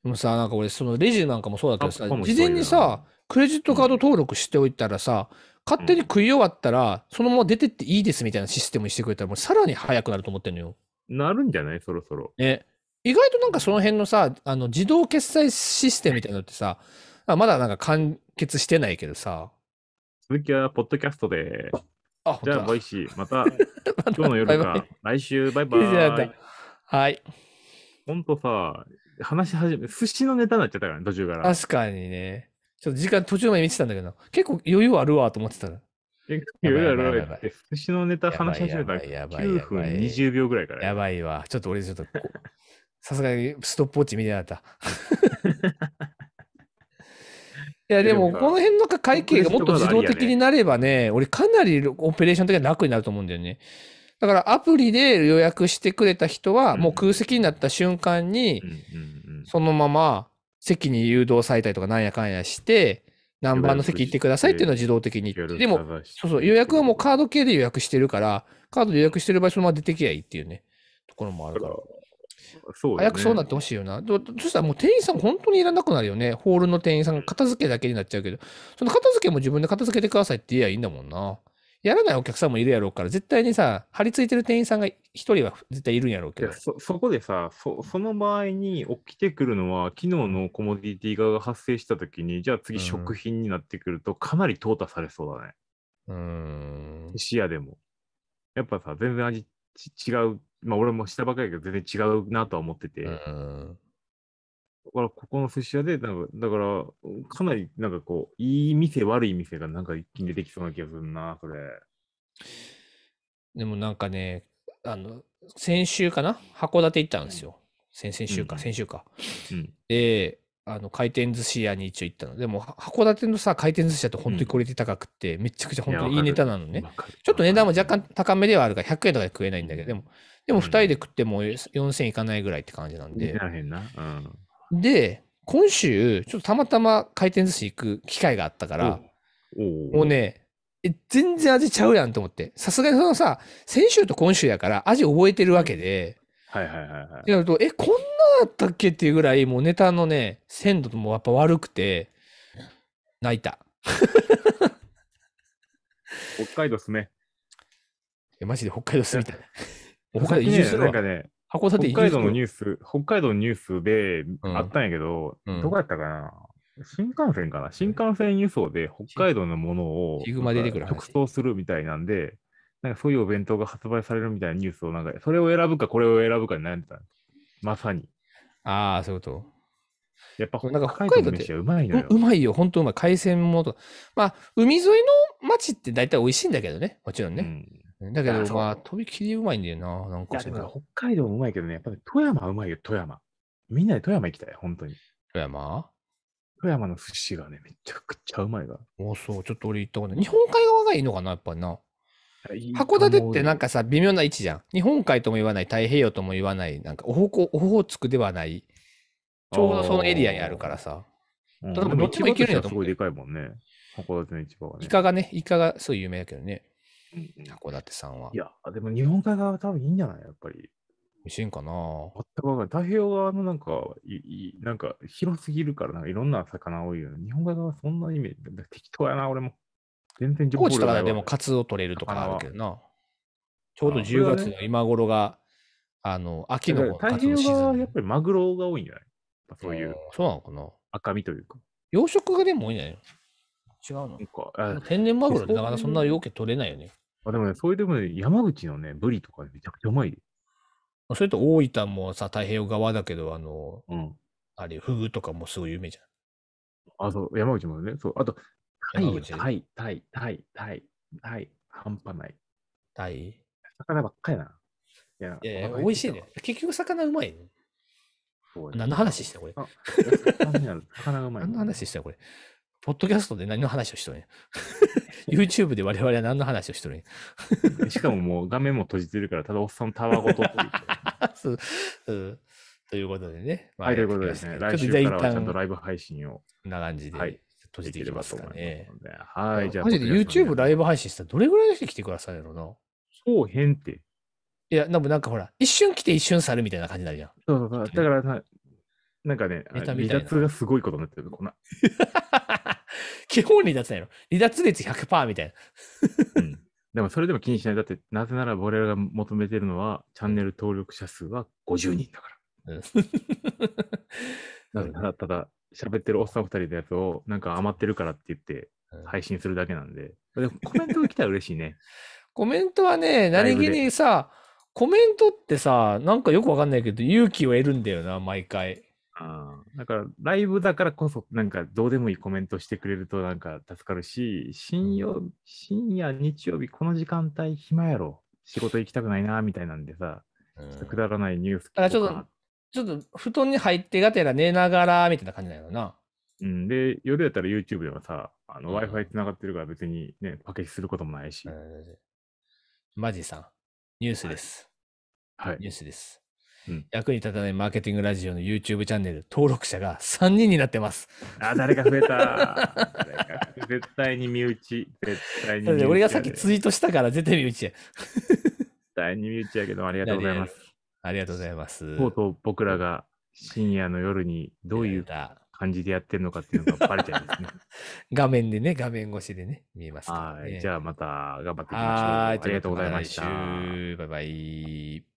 でもさ、なんか俺、そのレジなんかもそうだけどさ、事前にさ、クレジットカード登録しておいたらさ、勝手に食い終わったら、そのまま出てっていいですみたいなシステムにしてくれたら、もうさらに早くなると思ってんのよ。なるんじゃないそろそろ。ね。意外となんかその辺のさ、あの自動決済システムみたいなのってさ、まだなんか完結してないけどさ。続きは、ポッドキャストで。じゃあ、ボイシー、また、今日の夜か、来週、バイバイ。はい。ほんとさ、話し始め、寿司のネタになっちゃったからね、途中から。確かにね。ちょっと時間途中まで見てたんだけど、結構余裕あるわと思ってたら。結構余裕あるわって、寿司のネタ話し始めたら9分20秒ぐらいから、ねやばいわ。ちょっと俺ちょっと、さすがにストップウォッチ見てなかった。いや、でも、この辺の会計がもっと自動的になればね、俺かなりオペレーション的には楽になると思うんだよね。だからアプリで予約してくれた人は、もう空席になった瞬間に、そのまま席に誘導されたりとかなんやかんやして、何番の席行ってくださいっていうのは自動的にでも、そうそう、予約はもうカード系で予約してるから、カード予約してる場所ま出てきゃいいっていうね、ところもあるから。そうね、早くそうなってほしいよな。そしたらもう店員さん本当にいらなくなるよね。ホールの店員さんが片付けだけになっちゃうけど、その片付けも自分で片付けてくださいって言えばいいんだもんな。やらないお客さんもいるやろうから、絶対にさ、張り付いてる店員さんが一人は絶対いるんやろうけど。そ、そこでさそ、その場合に起きてくるのは、昨日のコモディティ側が発生したときに、じゃあ次食品になってくると、かなり淘汰されそうだね。うん。視野でも。やっぱさ、全然味違う。まあ俺もしたばかりやけど、全然違うなとは思ってて。うん。ここの寿司屋で、だから、かなり、なんかこう、いい店、悪い店が、なんか一気に出てきそうな気がするな、それ。でもなんかね、あの、先週かな函館行ったんですよ。先々週か、先週か。で、あの回転寿司屋に一応行ったの。でも、函館のさ、回転寿司屋って本当にクオリティ高くて、うん、めちゃくちゃ本当にいいネタなのね。ちょっと値段も若干高めではあるから、100円とかで食えないんだけど、でも、でも2人で食っても4000いかないぐらいって感じなんで。いらへんな。うん。で、今週、ちょっとたまたま回転寿司行く機会があったから、もうね、え、全然味ちゃうやんと思って。さすがにそのさ、先週と今週やから味覚えてるわけで、はいはいはいはい。やると、え、こんなだったっけっていうぐらい、もうネタのね、鮮度ともやっぱ悪くて、泣いた。北海道っすね。え、マジで北海道っすみたいな。北海道い住するなんかね、函館北海道のニュース、北海道のニュースであったんやけど、うん、どこやったかな新幹線かな新幹線輸送で北海道のものを直送するみたいなんで、なんかそういうお弁当が発売されるみたいなニュースを、なんかそれを選ぶかこれを選ぶかに悩んでたまさに。ああ、そういうこと。やっぱ北海道の飯はうまいのよ。うまいよ、本当うまい。海鮮もとか。まあ、海沿いの町って大体美味しいんだけどね、もちろんね。うんだけど、まあ、とびきりうまいんだよな。なんか、北海道もうまいけどね、やっぱり、富山うまいよ、富山。みんなで富山行きたい、本当に。富山富山の寿司がね、めちゃくちゃうまいが。おそう、ちょっと俺行ったことない。日本海側がいいのかな、やっぱりな。函館ってなんかさ、微妙な位置じゃん。日本海とも言わない、太平洋とも言わない、なんかオホオホーツクではない、ちょうどそのエリアにあるからさ。ただ、どっちも行けるんと思う。すいかイカがね、イカがすごい有名だけどね。函館さんは。いや、でも日本海側は多分いいんじゃないやっぱり。美味しいんかなかない。太平洋側のなんか、いなんか広すぎるから、ないろんな魚多いよね。日本海側はそんな意味、適当やな、俺も。全然情報高知とかでもカツを取れるとかあるけどな。ちょうど10月の今頃が、あね、あの、秋の太平洋側はやっぱりマグロが多いんじゃないそういう。そうなのかな赤身というか。養殖がでも多いんじゃない違うの天然マグロってなかなかそんな余計取れないよね。あでもね、それでもね、山口のね、ブリとかめちゃくちゃうまいで。それと大分もさ、太平洋側だけど、あの、うん、あれ、フグとかもすごい有名じゃん。あ、そう、山口もね、そう、あと、タイはタイ、タイ、タイ、タイ、タイ、半端ない。タイい魚ばっかりな。いややいや、美味しいね。。結局魚うまいね。何の話してこれ。魚がうまい。何の話してこれ。ポッドキャストで何の話をしとるんや。YouTube で我々は何の話をしとるんや。しかももう画面も閉じてるから、ただおっさんタワーごと ということでね。まあ、はい、ということですね。来週からはちゃんとライブ配信を。こんな感じで。はい閉じていきますかね。はい、じゃあ。マジで YouTube ライブ配信したらどれぐらいの人来てくださるのなそうへんって。いや、なんかほら、一瞬来て一瞬去るみたいな感じになるじゃん。そうそうそう。だからな、なんかね、ネタ離脱がすごいことになってる、こんな。基本離脱ないの。離脱率100%みたいな。うん、でもそれでも気にしない。だって、なぜなら我々が求めてるのは、チャンネル登録者数は50人だから。うん、なぜなら、ただ、喋ってるおっさん2人のやつを、なんか余ってるからって言って、配信するだけなんで。でコメントが来たら嬉しいね。コメントはね、何気にさ、コメントってさ、なんかよくわかんないけど、勇気を得るんだよな、毎回。あだからライブだからこそなんかどうでもいいコメントしてくれるとなんか助かるし深夜,、深夜日曜日この時間帯暇やろ仕事行きたくないなみたいなんでさ、うん、ちょっとくだらないニュースあちょっとちょっと布団に入ってがてら寝ながらみたいな感じだよな。うん、で、夜やったら YouTube ではさ、Wi-Fi つながってるから別にね、パケーすることもないし。マジさん、ニュースです。はい。ニュースです。役に立たないマーケティングラジオの YouTube チャンネル登録者が3人になってます。あ、誰か増えた。絶対に身内。絶対に俺がさっきツイートしたから絶対身内や。絶対に身内やけど、ありがとうございます。ありがとうございます。とうとう僕らが深夜の夜にどういう感じでやってるのかっていうのがバレちゃいますね。画面でね、画面越しでね、見えます、ね、はい。じゃあまた頑張っていきましょう。ありがとうございました。バイバイ。